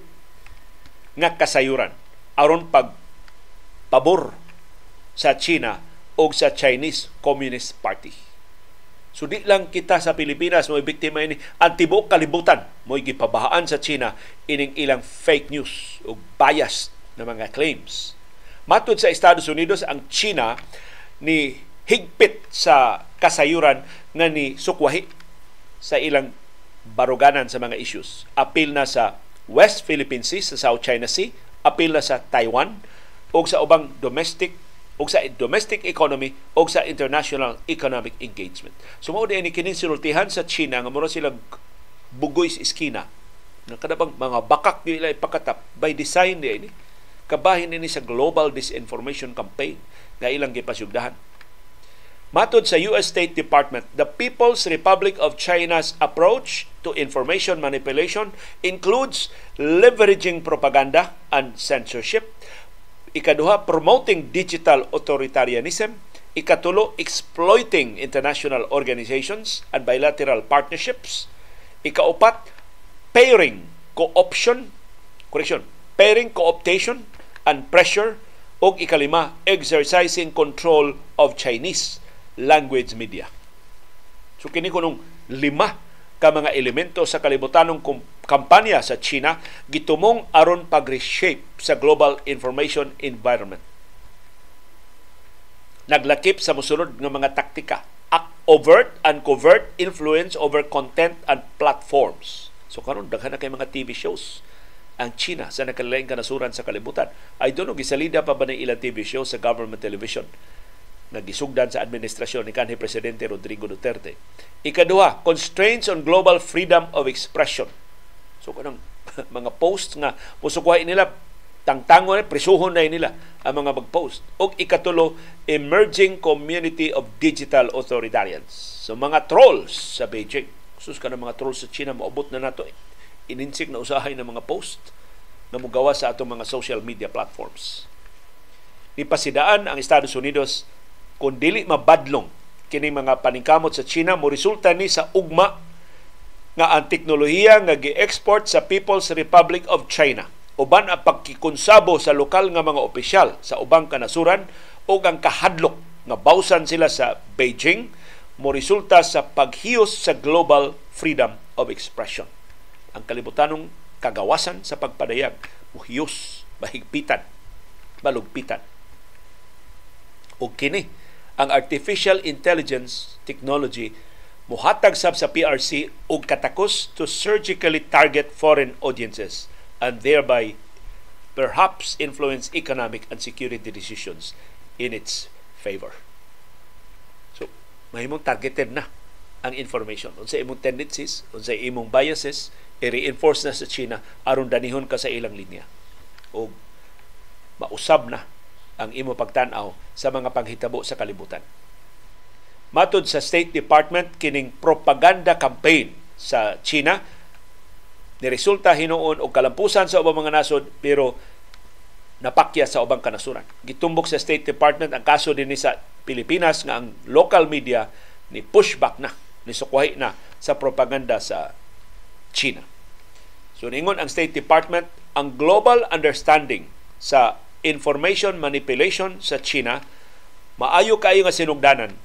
nga kasayuran aron pag pabor sa China o sa Chinese Communist Party. So di lang kita sa Pilipinas mo biktima ini ang tibuok kalibutan mo gipabahaan sa China ining ilang fake news o bias na mga claims. Matud sa Estados Unidos ang China ni higpit sa kasayuran nga ni sukwahi sa ilang baruganan sa mga issues. Apil na sa West Philippine Sea sa South China Sea, apil na sa Taiwan o sa ubang domestic o sa domestic economy o sa international economic engagement. Sumod ni kining sinultihan sa China nga mura sila bugoy sa iskina. Nakadabang mga bakak ni ila ipakatap by design ni ini kabahin ini sa global disinformation campaign nga ilang gipasugdahan Matod sa US State Department, the People's Republic of China's approach to information manipulation includes leveraging propaganda and censorship, ikaduha promoting digital authoritarianism, ikatulo exploiting international organizations and bilateral partnerships, ikaupat pairing co-option, correction, pairing co-optation and pressure, o ikalima exercising control of Chinese language media. So kini kunong lima ka mga elemento sa kalibutanong kampanya sa China gitumong aron pag-reshape sa global information environment. Naglakip sa musunod ng mga taktika overt and covert influence over content and platforms. So karon daghan na kay mga TV shows ang China sa nakalain kanasuran sa kalibutan. I don't know, gisalida pa ba na ilang TV shows sa government television nga gisugdan sa administrasyon ni kanhi presidente Rodrigo Duterte. Ikaduha, constraints on global freedom of expression. So kanang mga posts nga musukuhay nila tangtangon na prisuhon na nila ang mga mag-post. O ikatulo, emerging community of digital authoritarians. So mga trolls sa Beijing. Sus ka ng mga trolls sa China, maubot na nato. Eh. Ininsik na usahay ng mga post na mugawa sa atong mga social media platforms. Nipasidaan ang Estados Unidos kung dili mabadlong kini mga paningkamot sa China mo resulta ni sa ugma nga ang teknolohiya nga gi-export sa People's Republic of China uban ang pagkikonsabo sa lokal nga mga opisyal sa ubang kanasuran o ang kahadlok nga bawsan sila sa Beijing mo resulta sa paghiyos sa global freedom of expression ang kalibutanong kagawasan sa pagpadayag muhiyos mahigpitan balugpitan o kini ang artificial intelligence technology muhatag sab sa PRC og katakos to surgically target foreign audiences and thereby perhaps influence economic and security decisions in its favor. So, mahimong targeted na ang information. Unsa imong tendencies, unsa imong biases, i-reinforce na sa China aron danihon ka sa ilang linya. O mausab na ang imo pagtanaw sa mga panghitabo sa kalibutan. Matod sa State Department kining propaganda campaign sa China ni resulta hinuon og kalampusan sa ubang mga nasod pero napakya sa ubang kanasuran. Gitumbok sa State Department ang kaso dinhi sa Pilipinas nga ang local media ni pushback na, ni sukwahi na sa propaganda sa China. So ningon ang State Department ang global understanding sa information manipulation sa China maayo kayo nga sinugdanan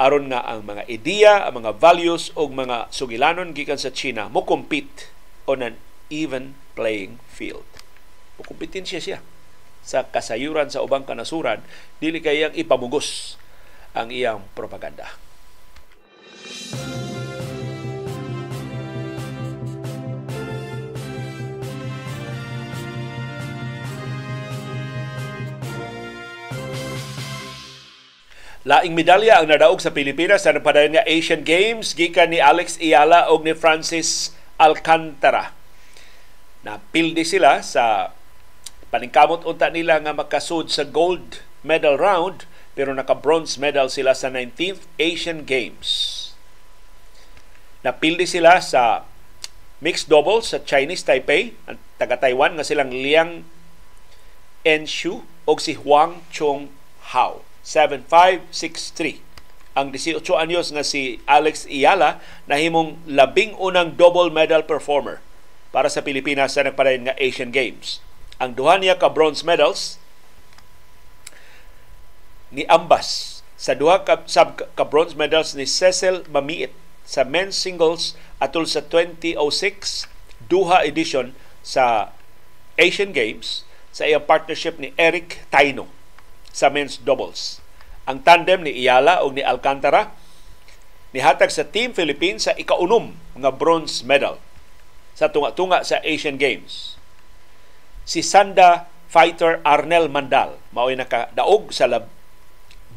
aron nga ang mga ideya, ang mga values o mga sugilanon gikan sa China mo compete on an even playing field. Mo kompetensya siya sa kasayuran sa ubang kanasuran dili kayang ipamugos ang iyang propaganda. Música Laing medalya ang nadaog sa Pilipinas sa napadayon nga Asian Games gikan ni Alex Ayala og ni Francis Alcantara. Napildi sila sa paningkamot unta nila nga makasud sa gold medal round pero naka-bronze medal sila sa 19th Asian Games. Napildi sila sa mixed doubles sa Chinese Taipei, ang taga-Taiwan nga silang Liang Enshu o si Huang Chong Hao. 7563 ang 18 anyos nga si Alex Iyala nahimong labing unang double medal performer para sa Pilipinas sa nagpadayon nga Asian Games. Ang duha niya ka bronze medals ni Ambas sa duha ka sub ka bronze medals ni Cecil Mamiit sa men's singles atol sa 2006 Doha edition sa Asian Games sa iyang partnership ni Eric Taino sa men's doubles. Ang tandem ni Iyala o ni Alcantara nihatag sa Team Philippines sa ikaunom nga bronze medal sa tunga-tunga sa Asian Games. Si Sanda fighter Arnel Mandal mao'y nakadaog sa lab-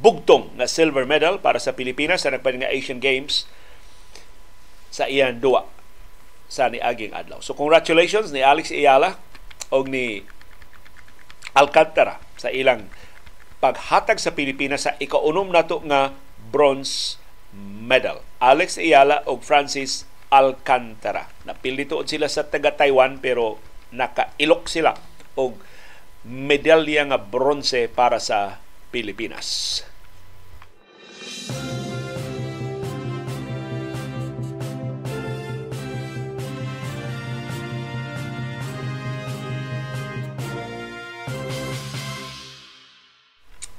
bugtong nga silver medal para sa Pilipinas sa nagpaning nga Asian Games sa iyan duwa sa niaging adlaw. So congratulations ni Alex Iyala og ni Alcantara sa ilang paghatag sa Pilipinas sa ikaunom nato nga bronze medal. Alex Ayala o Francis Alcantara. Napilitoon sila sa taga Taiwan pero nakailok sila og medalya nga bronze para sa Pilipinas. Pilipinas.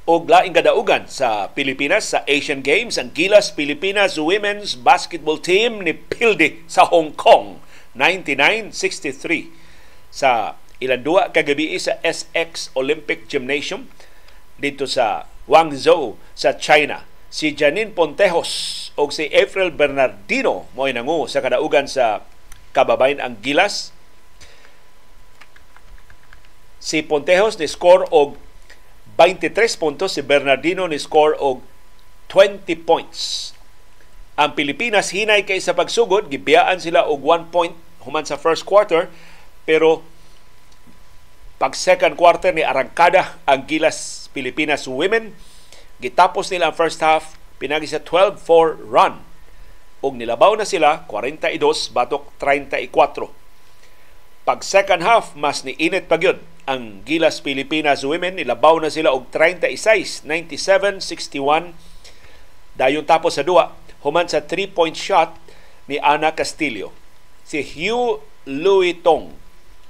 og laing gadaugan sa Pilipinas sa Asian Games ang Gilas Pilipinas Women's Basketball Team ni Pildi sa Hong Kong 99-63 sa ilan dua kagabi sa SX Olympic Gymnasium dito sa Guangzhou sa China. Si Janine Pontejos o si April Bernardino mo nangu sa kadaugan sa kababayan ang Gilas. Si Pontejos ni score og 23 puntos si Bernardino ni score og 20 points. Ang Pilipinas hinay kay sa pagsugod, gibiyaan sila og 1 point human sa first quarter, pero pag second quarter ni arangkada ang Gilas Pilipinas women gitapos nila ang first half pinagi sa 12-4 run og nilabaw na sila 42 batok 34 pag second half mas ni init gyud ang Gilas Pilipinas Women. Nilabaw na sila og 36, 97, 61. Dayon tapos sa duwa, human sa 3-point shot ni Ana Castillo. Si Hugh Louis Tong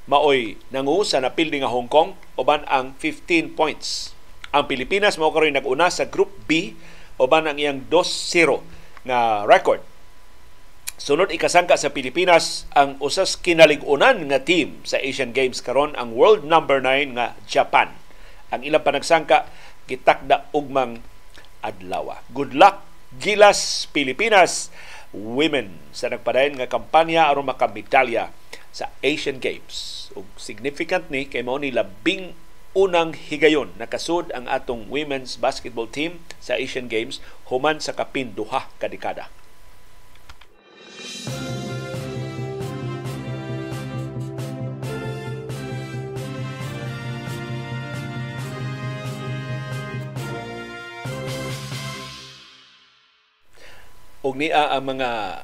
maoy nangu sa napildi nga Hong Kong uban ang 15 points. Ang Pilipinas mao karon naguna sa Group B uban ang iyang 2-0 na record Sunod ikasangka sa Pilipinas ang usas kinalig-unan nga team sa Asian Games karon ang world number 9 nga Japan. Ang ilang panagsangka gitakda ugmang adlaw. Good luck Gilas Pilipinas women sa nagpadayon nga kampanya aron makamedalya sa Asian Games. Ug significant ni kay mao ni labing unang higayon nakasud ang atong women's basketball team sa Asian Games human sa kapinduha kadekada og niya ang mga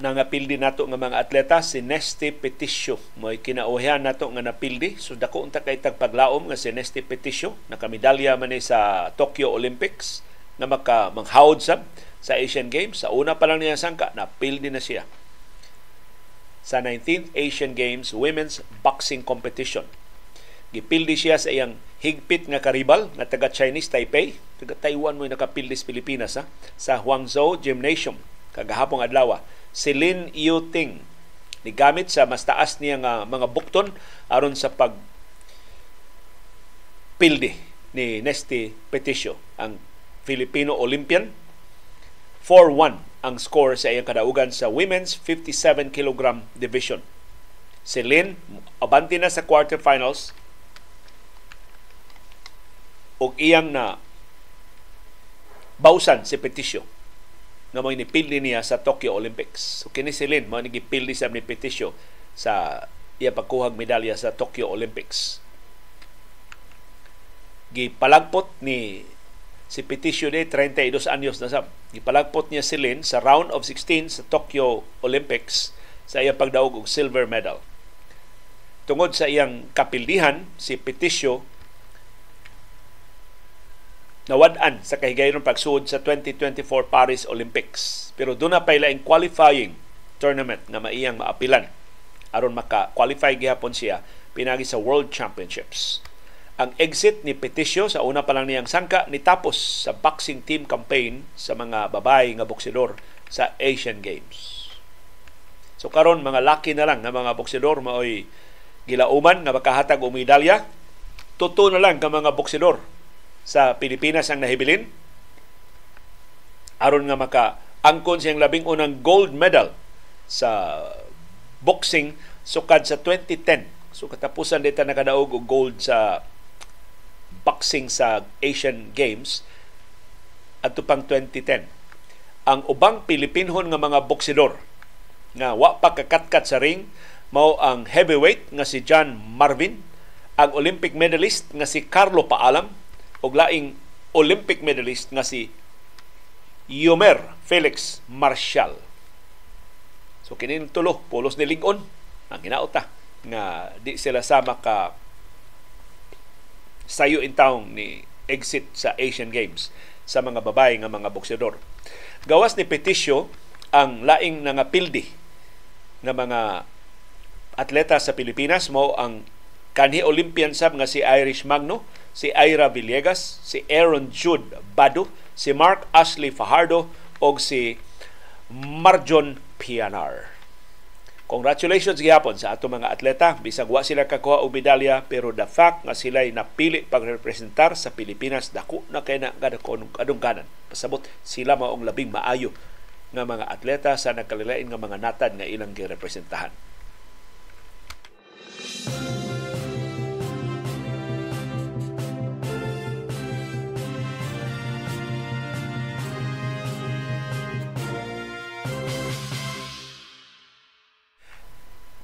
nangapildi nato nga mga atleta si Neste Petisio moy kinauhian nato nga napildi so dako unta kay tagpaglaom nga si Neste Petisio nakamedalya man sa Tokyo Olympics na maka manghawd sab sa Asian Games. Sa una pa lang niya sangka, napil din na siya sa 19th Asian Games Women's Boxing Competition. Gipildi siya sa iyang higpit nga karibal na taga Chinese Taipei, taga Taiwan mo nakapildis Pilipinas ha? sa Huangzhou Gymnasium kagahapong adlaw. Si Lin Yu Ting nigamit sa mas taas niya nga mga bukton aron sa pag pildi ni Nesty Peticio ang Filipino Olympian 4-1 ang score sa iyang kadaugan sa women's 57 kg division. Si Lin abante na sa quarterfinals ug iyang na bawsan si Petisio nga mo inipili niya sa Tokyo Olympics. So kini si Lin mo nigipili sa ni Petisio sa iya pagkuhag medalya sa Tokyo Olympics. Gipalagpot ni si Petitioné 32 anyos na sab. Ipalagpot niya si Lin sa round of 16 sa Tokyo Olympics sa iyang pagdaog og silver medal. Tungod sa iyang kapildihan, si Petisio nawad-an sa kahigayon pagsuod sa 2024 Paris Olympics. Pero doon na pa laing qualifying tournament nga maiyang maapilan aron maka-qualify gihapon siya pinagi sa World Championships. Ang exit ni Petisio sa una pa lang niyang sangka ni tapos sa boxing team campaign sa mga babae nga boksidor sa Asian Games. So karon mga laki na lang nga mga boksidor maoy gilauman nga makahatag og medalya. Totoo na lang ka mga boksidor sa Pilipinas ang nahibilin aron nga maka angkon siyang labing unang gold medal sa boxing sukad sa 2010 So katapusan dito nakadaog og gold sa boxing sa Asian Games adto pang 2010. Ang ubang Pilipinhon nga mga boksidor nga wa pa kakatkat sa ring mao ang heavyweight nga si John Marvin, ang Olympic medalist nga si Carlo Paalam ug laing Olympic medalist nga si Yomer Felix Marshall. So kini tulo, pulos ni Ligon ang ginauta nga di sila sama ka sayo in town ni exit sa Asian Games sa mga babae nga mga boksador. Gawas ni Petisio ang laing nga pildi nga mga atleta sa Pilipinas mo ang kanhi Olympian sab nga si Irish Magno, si Ira Villegas, si Aaron Jude Bado, si Mark Ashley Fajardo og si Marjon Pianar. Congratulations gihapon sa ato mga atleta bisag wa sila kakuha og medalya pero the fact nga sila napili pagrepresentar sa Pilipinas dako na kay na kadungganan. Pasabot sila maong labing maayo nga mga atleta sa nagkalilain nga mga natad nga ilang girepresentahan. Thank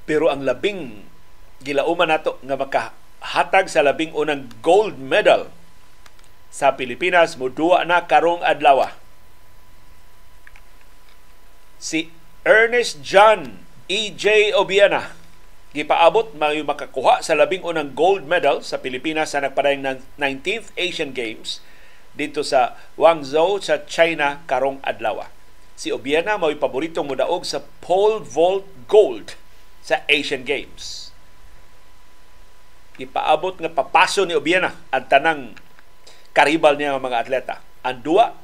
Pero ang labing gilauman nato nga makahatag sa labing unang gold medal sa Pilipinas mo duwa na karong adlaw. Si Ernest John E.J. Obiana gipaabot may makakuha sa labing unang gold medal sa Pilipinas sa nagpadayang 19th Asian Games dito sa Guangzhou sa China karong adlaw. Si Obiana mao'y paboritong mudaog sa pole vault gold sa Asian Games. Ipaabot nga papaso ni Obiena ang tanang karibal niya ng mga atleta. Ang duwa,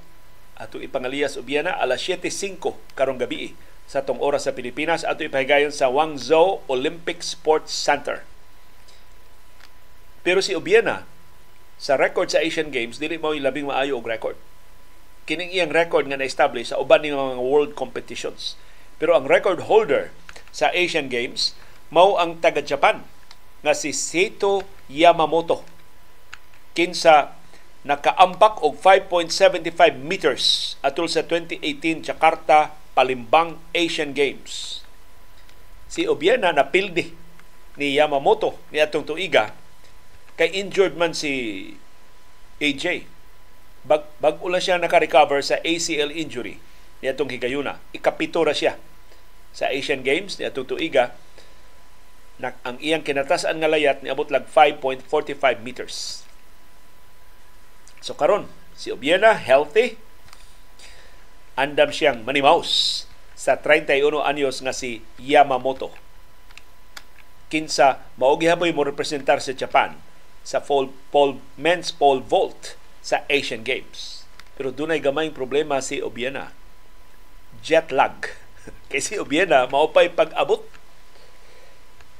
ato ipangalias Obiena alas 7.05 karong gabi sa tong oras sa Pilipinas ato ipahigayon sa Wangzhou Olympic Sports Center. Pero si Obiena sa record sa Asian Games dili mao labing maayo og record. Kining iyang record nga na-establish sa uban ni mga world competitions pero ang record holder sa Asian Games mao ang taga Japan nga si Seito Yamamoto kinsa nakaambak og 5.75 meters atol sa 2018 Jakarta Palimbang Asian Games. Si Obiena napildi ni Yamamoto ni atong tuiga kay injured man si AJ. Bag, bag-ula siya naka-recover sa ACL injury ni atong higayuna. Ikapito ra siya sa Asian Games ni atong Na, ang iyang kinatasan nga layat niabot lag 5.45 meters. So karon si Obiena healthy andam siyang manimaus sa 31 anyos nga si Yamamoto. Kinsa maugihaboy mo representar sa si Japan sa pole, pole, men's pole vault sa Asian Games. Pero dunay gamayng problema si Obiena jet lag. Kasi Obiena, maupay pag-abot.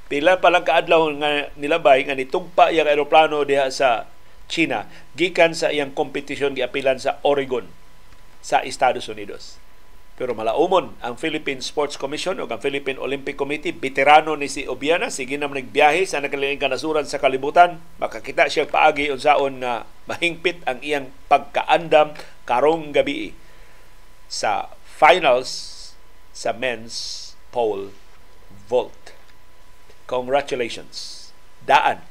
Pila pa lang kaadlaw nga nilabay nga nitugpa yung aeroplano diha sa China gikan sa iyang kompetisyon giapilan sa Oregon sa Estados Unidos. Pero malaumon ang Philippine Sports Commission o ang Philippine Olympic Committee, veterano ni si Obiana, sige na nagbiyahe sa nakaliling kanasuran sa kalibutan, makakita siya paagi unsaon na mahingpit ang iyang pagkaandam karong gabi sa finals sa men's pole vault. Congratulations. Daan.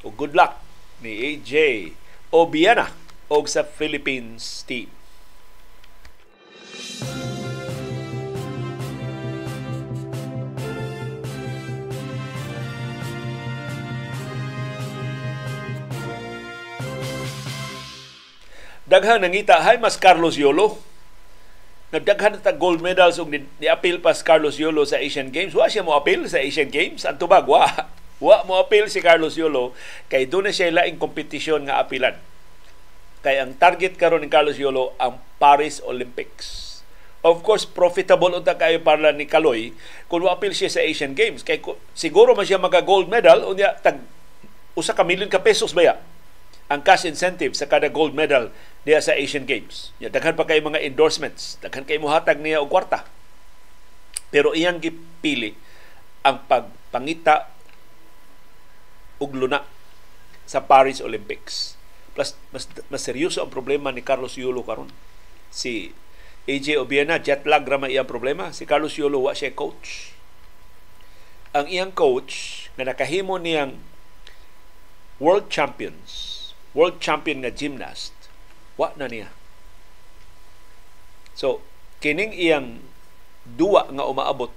O good luck ni AJ Obiana og sa Philippines team. Daghan nangita hay mas Carlos Yolo nagdaghan ta gold medals ug ni-appeal pa si Carlos Yolo sa Asian Games. Wa siya mo appeal sa Asian Games. Ang tubag, wa. Wa mo appeal si Carlos Yolo kay doon na siya laing kompetisyon nga apilan. Kay ang target karon ni Carlos Yolo ang Paris Olympics. Of course, profitable unta kayo para ni Kaloy kung appeal siya sa Asian Games. Kay siguro man siya maka gold medal unya tag usa ka million ka pesos ba ang cash incentive sa kada gold medal niya sa Asian Games. Ya, daghan pa kay mga endorsements, daghan kay muhatag niya og kwarta. Pero iyang gipili ang pagpangita og luna sa Paris Olympics. Plus mas mas seryoso ang problema ni Carlos Yulo karon. Si AJ Obiena jet lag ra iyang problema. Si Carlos Yulo wa siya coach. Ang iyang coach na nakahimo niyang world champions world champion nga gymnast, wa na niya. So, kining iyang duwa nga umaabot,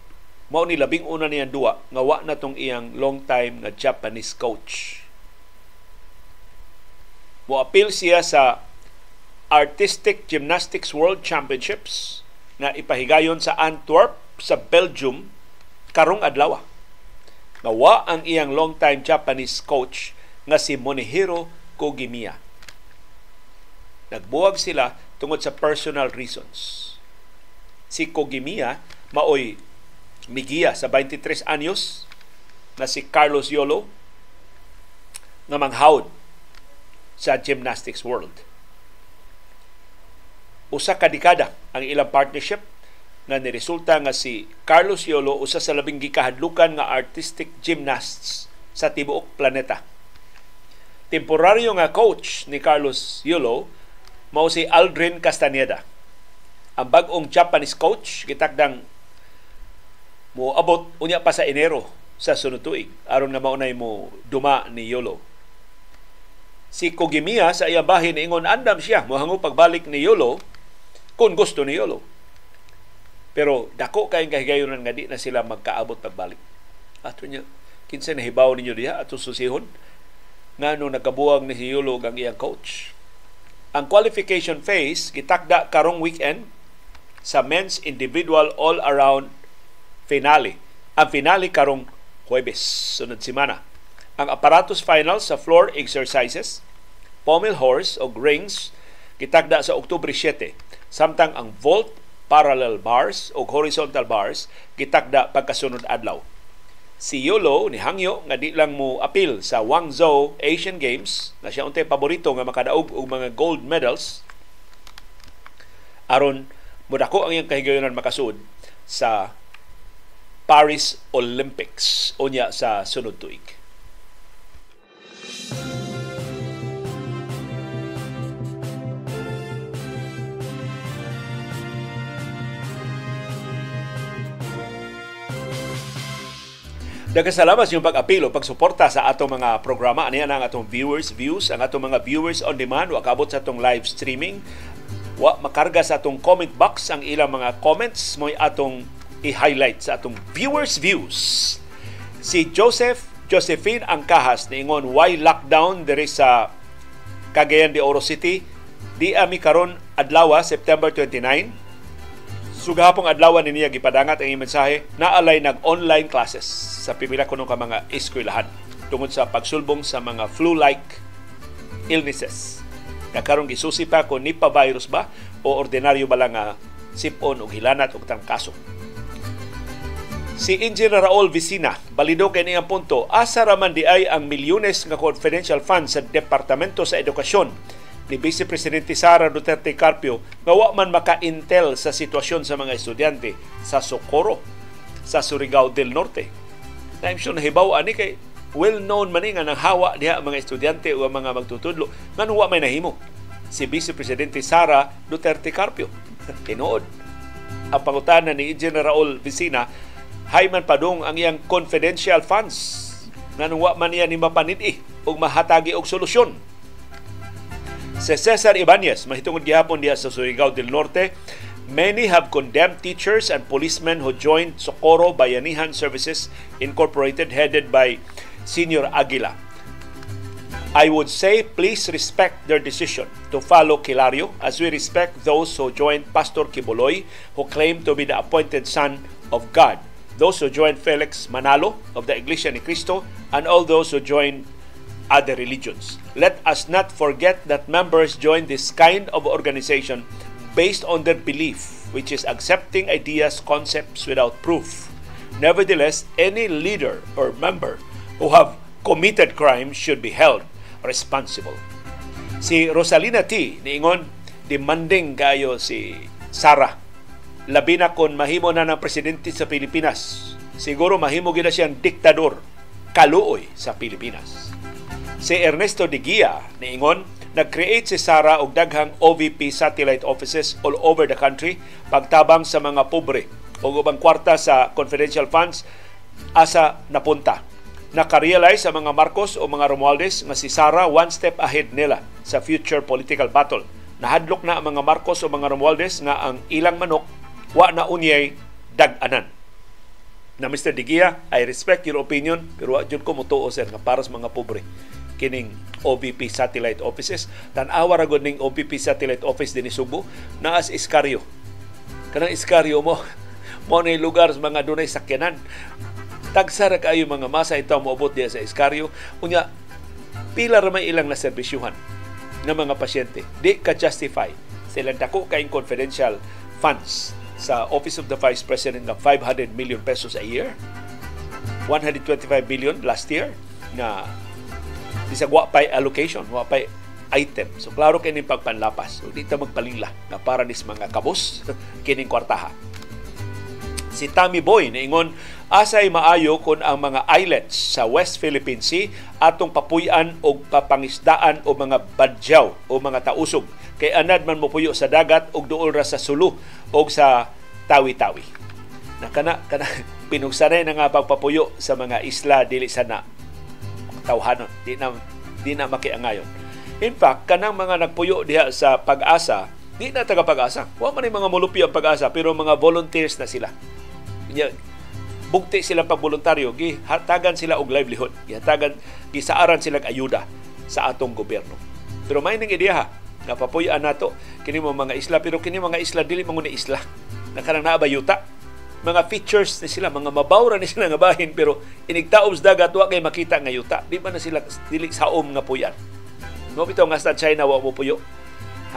mao ni labing una niyang duwa nga wa na tong iyang long time nga Japanese coach. Moapil siya sa Artistic Gymnastics World Championships na ipahigayon sa Antwerp sa Belgium karong adlaw. Nawa ang iyang long-time Japanese coach nga si Monihiro Kogimiya. Nagbuwag sila tungod sa personal reasons. Si Kogimiya maoy migiya sa 23 anyos na si Carlos Yolo nga manghawd sa gymnastics world. Usa ka dekada ang ilang partnership nga niresulta nga si Carlos Yolo usa sa labing gikahadlukan nga artistic gymnasts sa tibuok planeta temporaryo nga coach ni Carlos Yulo mao si Aldrin Castaneda. Ang bag-ong Japanese coach gitakdang mo moabot unya pa sa Enero sa sunod tuig aron nga maunay mo duma ni Yulo. Si Kogimiya sa iya bahin ingon andam siya mohango pagbalik ni Yulo kung gusto ni Yulo. Pero dako kayong kahigayonan nga di na sila magkaabot pagbalik. Ato niya, kinsa nahibaw ninyo diha at susihon nga nung nakabuwag ni Hiulog ang iyang coach. Ang qualification phase gitakda karong weekend sa men's individual all-around finale. Ang finale karong Huwebes, sunod semana. Ang apparatus final sa floor exercises, pommel horse o rings, gitakda sa Oktubre 7. Samtang ang vault, parallel bars o horizontal bars, gitakda pagkasunod adlaw si Yolo ni Hangyo nga di lang mo apil sa Wangzhou Asian Games na siya untay paborito nga makadaog og mga gold medals aron mudako ang iyang kahigayonan makasud sa Paris Olympics unya sa sunod tuig. Daghang salamat sa inyong pag-apilo, pag-suporta sa atong mga programa. Ano yan ang atong viewers views, ang atong mga viewers on demand, wakabot sa atong live streaming. Wa makarga sa atong comment box ang ilang mga comments mo'y atong i-highlight sa atong viewers views. Si Joseph Josephine Angkahas niingon why lockdown diri sa Cagayan de Oro City di ami karon adlaw ah, September 29 Sugahapong adlaw ni niya gipadangat ang mensahe na alay nag online classes sa pipila kuno ka mga eskwelahan tungod sa pagsulbong sa mga flu-like illnesses. Nagkaroon gisusi pa kung Nipah virus ba o ordinaryo ba lang nga ah, sipon og hilanat og tangkaso. Si Engineer Raul Vicina, balido kay niyang punto, asa raman di ay ang milyones nga confidential funds sa Departamento sa Edukasyon ni Vice Presidente Sara Duterte Carpio nga wa man maka-intel sa sitwasyon sa mga estudyante sa Socorro sa Surigao del Norte. Na I'm sure nahibaw ani kay well-known man nga nang hawa diha mga estudyante o mga magtutudlo nga wa may nahimo si Vice Presidente Sara Duterte Carpio. Tinuod ang pangutana ni Engineer Raul Vicina hay man padung ang iyang confidential funds nga wa man niya ni mapanid-i og mahatagi og solusyon Si Cesar Ibanez, mahitungod gihapon diya sa Surigao del Norte, Many have condemned teachers and policemen who joined Socorro Bayanihan Services Incorporated headed by Senior Aguila. I would say please respect their decision to follow Kilario as we respect those who joined Pastor Kiboloy who claim to be the appointed son of God, those who joined Felix Manalo of the Iglesia Ni Cristo, and all those who joined other religions. Let us not forget that members join this kind of organization based on their belief, which is accepting ideas, concepts without proof. Nevertheless, any leader or member who have committed crimes should be held responsible. Si Rosalina T. niingon, demanding kayo si Sarah. Labi na kon mahimo na ng presidente sa Pilipinas. Siguro mahimo gina siyang diktador kaluoy sa Pilipinas. Si Ernesto De Guia niingon, nag-create si Sara og daghang OVP satellite offices all over the country pagtabang sa mga pobre o ubang kwarta sa confidential funds asa napunta. Nakarealize sa mga Marcos o mga Romualdez nga si Sara one step ahead nila sa future political battle. Nahadlok na ang mga Marcos o mga Romualdez nga ang ilang manok wa na unyay dag-anan na Mr. Digia, I respect your opinion, pero wa jud ko motuo sir nga para sa mga pobre kining OBP satellite offices tan-awa ra ning OBP satellite office dinhi Subo naa sa iskaryo kanang iskaryo mo mo ni lugar sa mga dunay sakyanan tagsa ra kaayo mga masa ito moabot diya sa iskaryo unya pila ra ilang na naserbisyuhan ng mga pasyente di ka justify sila dako kay confidential funds sa Office of the Vice President ng 500 million pesos a year 125 billion last year na bisag wa pay allocation, wa pay item. So klaro kay ning pagpanlapas. So, dito magpalingla na para nis mga kabos kining kwartaha. Si Tommy Boy niingon asay maayo kon ang mga islets sa West Philippine Sea atong papuy-an og papangisdaan o mga badyaw o mga tausog kay anad man mo puyo sa dagat og duol ra sa sulu og sa tawi-tawi. Na kana kana pinugsanay na nga pagpapuyo sa mga isla dili sana tawhanon, di na di na makiangayon. In fact, kanang mga nagpuyo diha sa pag-asa, di na taga pag-asa. Wa man mga mulupyo ang pag-asa, pero mga volunteers na sila. bukti sila pag voluntaryo, gihatagan sila og livelihood, gihatagan gisaaran sila og ayuda sa atong gobyerno. Pero may ning ideya ha, napapuyan nato kini mga isla pero kini mga isla dili manguna isla. Nakanang naa ba yuta? mga features ni sila, mga mabawra ni sila nga bahin pero inigtaobs sa dagat wa kay makita nga yuta. Di man na sila dili saom nga puyan. No bitaw nga sa China wa mo puyo.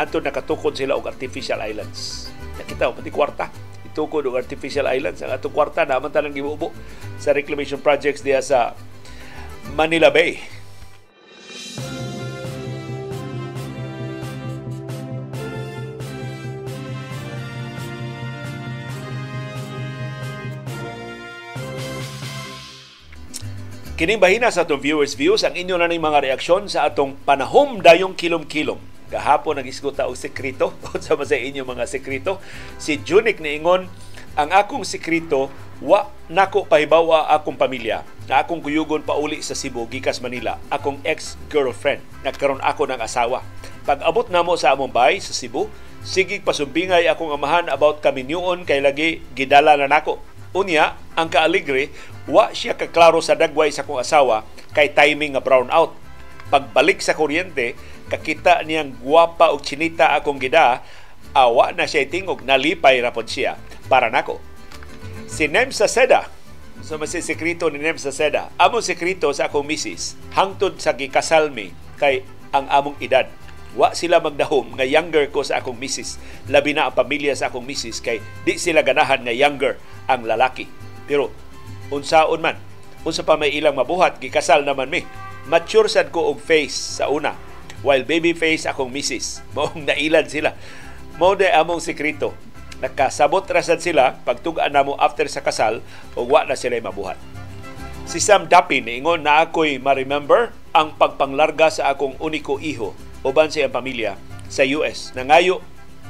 Hantud nakatukod sila og artificial islands. Nakita mo pati kwarta itukod og artificial islands ang atong kwarta na man tanang gibubo sa reclamation projects diha sa Manila Bay. Kining bahina sa atong viewers views ang inyo na ning mga reaksyon sa atong panahom dayong kilom-kilom. Gahapon nag-isguta og sekreto sa sa inyo mga sekreto. Si Junik niingon ang akong sekreto wa nako pahibawa akong pamilya na akong kuyugon pauli sa Cebu gikas Manila akong ex-girlfriend nagkaron ako ng asawa pag abot namo sa among bahay sa Cebu sige pasumbingay akong amahan about kami niyon kay lagi gidala na nako Unya, ang kaaligre, wa siya kaklaro sa dagway sa kong asawa kay timing nga brown out. Pagbalik sa kuryente, kakita niyang guwapa og chinita akong gida, awa na siya tingog, nalipay rapod siya. Para nako. Si Nem Seda, so masisekrito ni Nem Seda, among sekrito sa akong misis, hangtod sa gikasalmi kay ang among edad wa sila magdahom nga younger ko sa akong misis labi na ang pamilya sa akong misis kay di sila ganahan nga younger ang lalaki pero unsaon man unsa pa may ilang mabuhat gikasal naman mi mature sad ko og face sa una while baby face akong misis maong nailan sila mao day among sekreto nakasabot ra sad sila pagtug-an namo after sa kasal og wa na sila mabuhat si Sam Dapin ingon na ako'y ma-remember ang pagpanglarga sa akong uniko iho uban siyang pamilya sa US. Nangayo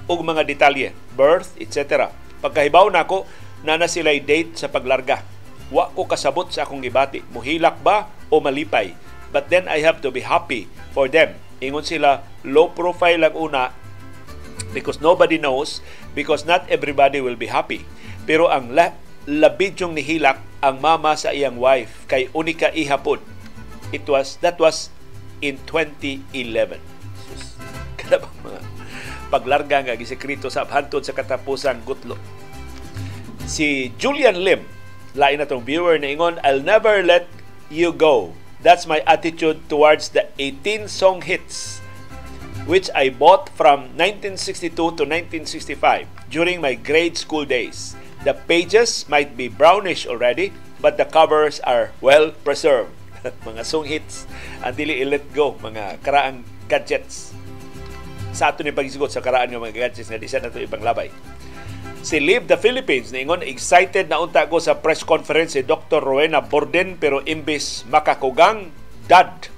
og mga detalye, birth, etc. Pagkahibaw nako na na sila'y date sa paglarga. Wa ko kasabot sa akong gibati, muhilak ba o malipay? But then I have to be happy for them. Ingon sila, low profile lang una because nobody knows because not everybody will be happy. Pero ang la labidyong nihilak ang mama sa iyang wife kay unika ihapon. It was that was in 2011 na mga paglarga nga gisekreto sa abhantod sa katapusang gutlo. Si Julian Lim, lain na tong viewer na ingon, I'll never let you go. That's my attitude towards the 18 song hits which I bought from 1962 to 1965 during my grade school days. The pages might be brownish already, but the covers are well preserved. mga song hits ang dili let go mga karaang gadgets sa ato ni pagisigot sa karaan ng mga gadgets nga disan nato ibang labay. Si Live the Philippines ningon excited na unta ko sa press conference si Dr. Rowena Borden pero imbes makakugang dad.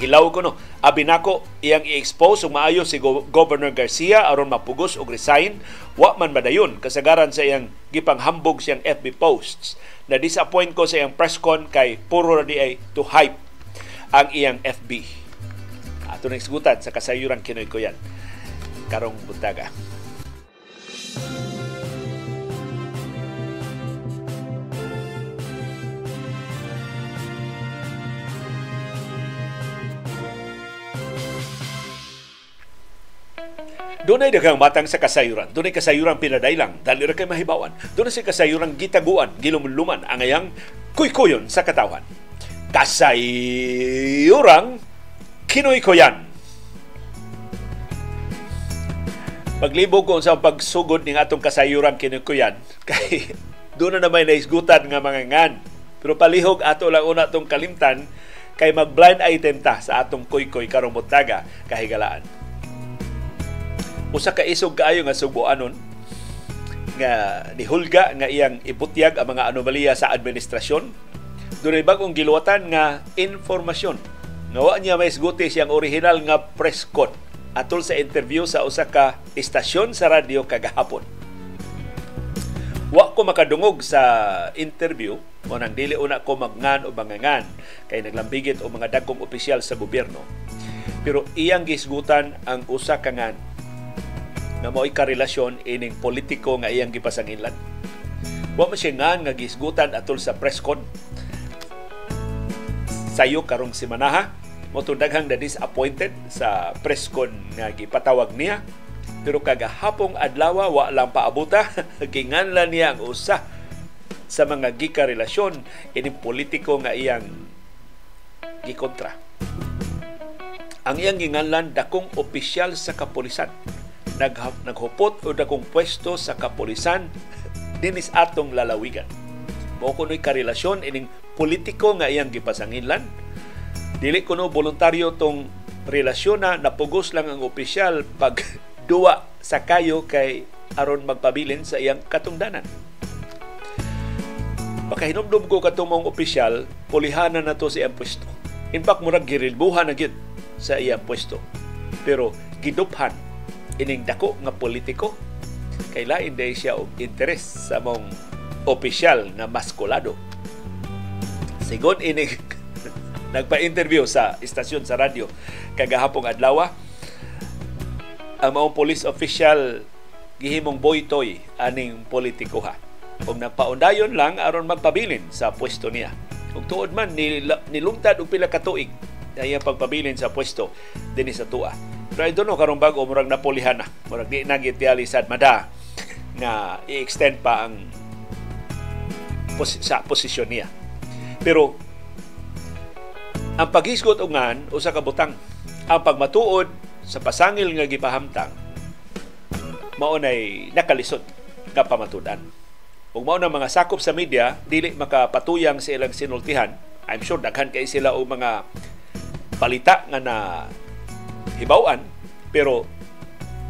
Hilaw ko no. Abinako iyang i-expose ug maayo si Governor Garcia aron mapugos og resign wa man madayon kasagaran sa iyang gipanghambog siyang FB posts. Na disappoint ko sa iyang press con kay puro ra di ay to hype ang iyang FB. Itong isgutan sa kasayuran Kinoy Koyan. Karong buntaga. Dunay daghang matang sa kasayuran. Dunay kasayuran pinadailang, dali ra kay mahibawan. Dunay si kasayuran gitaguan, gilumluman angayang ayang kuykuyon sa katawhan. Kasayuran Kinoy ko yan. Paglibog ko sa pagsugod ng atong kasayuran kinoy ko Kay doon na naman naisgutan nga mga ngan. Pero palihog ato lang una tong kalimtan kay mag-blind item ta sa atong koy-koy karong butaga kahigalaan. Usa ka isog kaayo nga subuanon nga nihulga nga iyang iputyag ang mga anomalya sa administrasyon. Doon ay bagong giluwatan nga informasyon Nawa niya may isguti siyang orihinal nga press code atol sa interview sa usa ka istasyon sa radyo kagahapon. Wa ko makadungog sa interview o nang dili una ko magngan o mangangan kay naglambigit o mga dagkong opisyal sa gobyerno. Pero iyang gisgutan ang usa ka ngan na mo'y karelasyon ining politiko nga iyang gipasanginlan. Wa man siya ngan nga gisgutan atol sa press code. Sayo karong simanaha motudaghang na disappointed sa presscon nga gipatawag niya pero kagahapong adlaw wa lang paabuta ginganlan niya ang usa sa mga gikarelasyon ini politiko nga iyang gikontra ang iyang ginganlan dakong opisyal sa kapulisan naghupot o dakong pwesto sa kapulisan dinis atong lalawigan mo kuno'y karelasyon ining politiko nga iyang gipasanginlan dili kuno voluntaryo tong relasyon na napugos lang ang opisyal pag duwa sa kayo kay aron magpabilin sa iyang katungdanan. hinumdum ko katumong opisyal, pulihanan na to sa iyang pwesto. In fact, murag girilbuhan na gid sa iyang pwesto. Pero giduphan ining dako nga politiko kay lain day siya og interes sa mong opisyal na maskulado. Sigon ining nagpa-interview sa istasyon sa radyo kagahapong adlaw. Ah. Ang maong police official gihimong boytoy aning politikoha. Kung napaundayon lang aron magpabilin sa pwesto niya. Kung tuod man nilungtad og pila ka tuig iya pagpabilin sa pwesto dinhi sa tuwa. Pero I don't know karong bago murag napulihan na. Murag di na sad mada na i-extend pa ang pos- sa posisyon niya. Pero ang paghisgot og ngan usa ka butang. Ang pagmatuod sa pasangil nga gipahamtang mao nay nakalisod nga pamatudan. Ug mao na mga sakop sa media dili makapatuyang sa ilang sinultihan. I'm sure daghan kay sila og mga palita nga na hibawan pero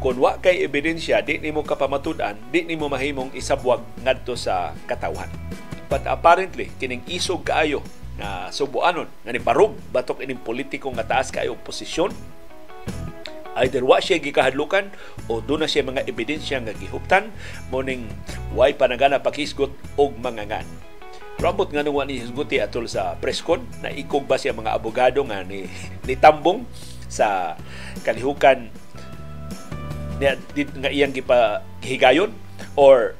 kung wa kay ebidensya di nimo kapamatudan di nimo mahimong isabwag ngadto sa katawhan but apparently kining isog kaayo na subuanon nga ni Barug batok ining politiko nga taas kay oposisyon either wa siya gikahadlukan o do na siya mga ebidensya nga gihuptan morning way panagana pakisgot og mangangan Rabot nga nung ni Hisguti atol sa preskon na ikog ba siya mga abogado nga ni, ni Tambong sa kalihukan niya, di, nga iyang gipa higayon or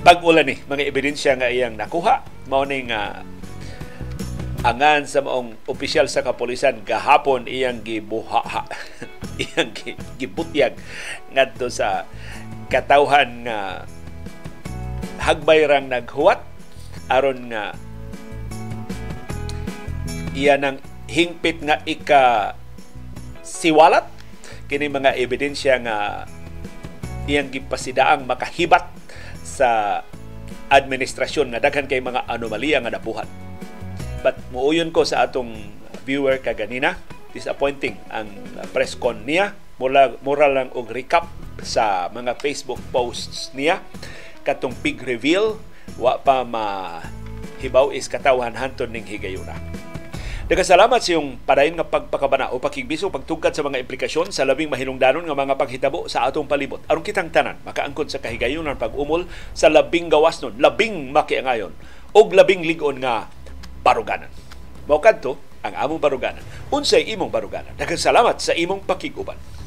bag ni mga ebidensya nga iyang nakuha mao ning uh, angan sa maong opisyal sa kapulisan gahapon iyang gibuha iyang gibutyag ngadto sa katawhan nga hagbay rang naghuwat aron nga iya nang hingpit nga ika siwalat kini mga ebidensya nga iyang gipasidaang makahibat sa administrasyon nga daghan kay mga anomalya nga nabuhat But muuyon ko sa atong viewer kaganina, disappointing ang press con niya. Mula, mura lang og recap sa mga Facebook posts niya. Katong big reveal, wa pa ma hibaw is katawhan hanton ning higayuna. Nagkasalamat sa iyong padayon nga pagpakabana o pakigbiso pagtugkad sa mga implikasyon sa labing mahinungdanon nga mga paghitabo sa atong palibot. Aron kitang tanan makaangkon sa kahigayunan pag-umol sa labing gawas nun, labing makiangayon og labing ligon nga baruganan. Mao kanto ang among baruganan. Unsay imong baruganan? Daghang salamat sa imong pakiguban.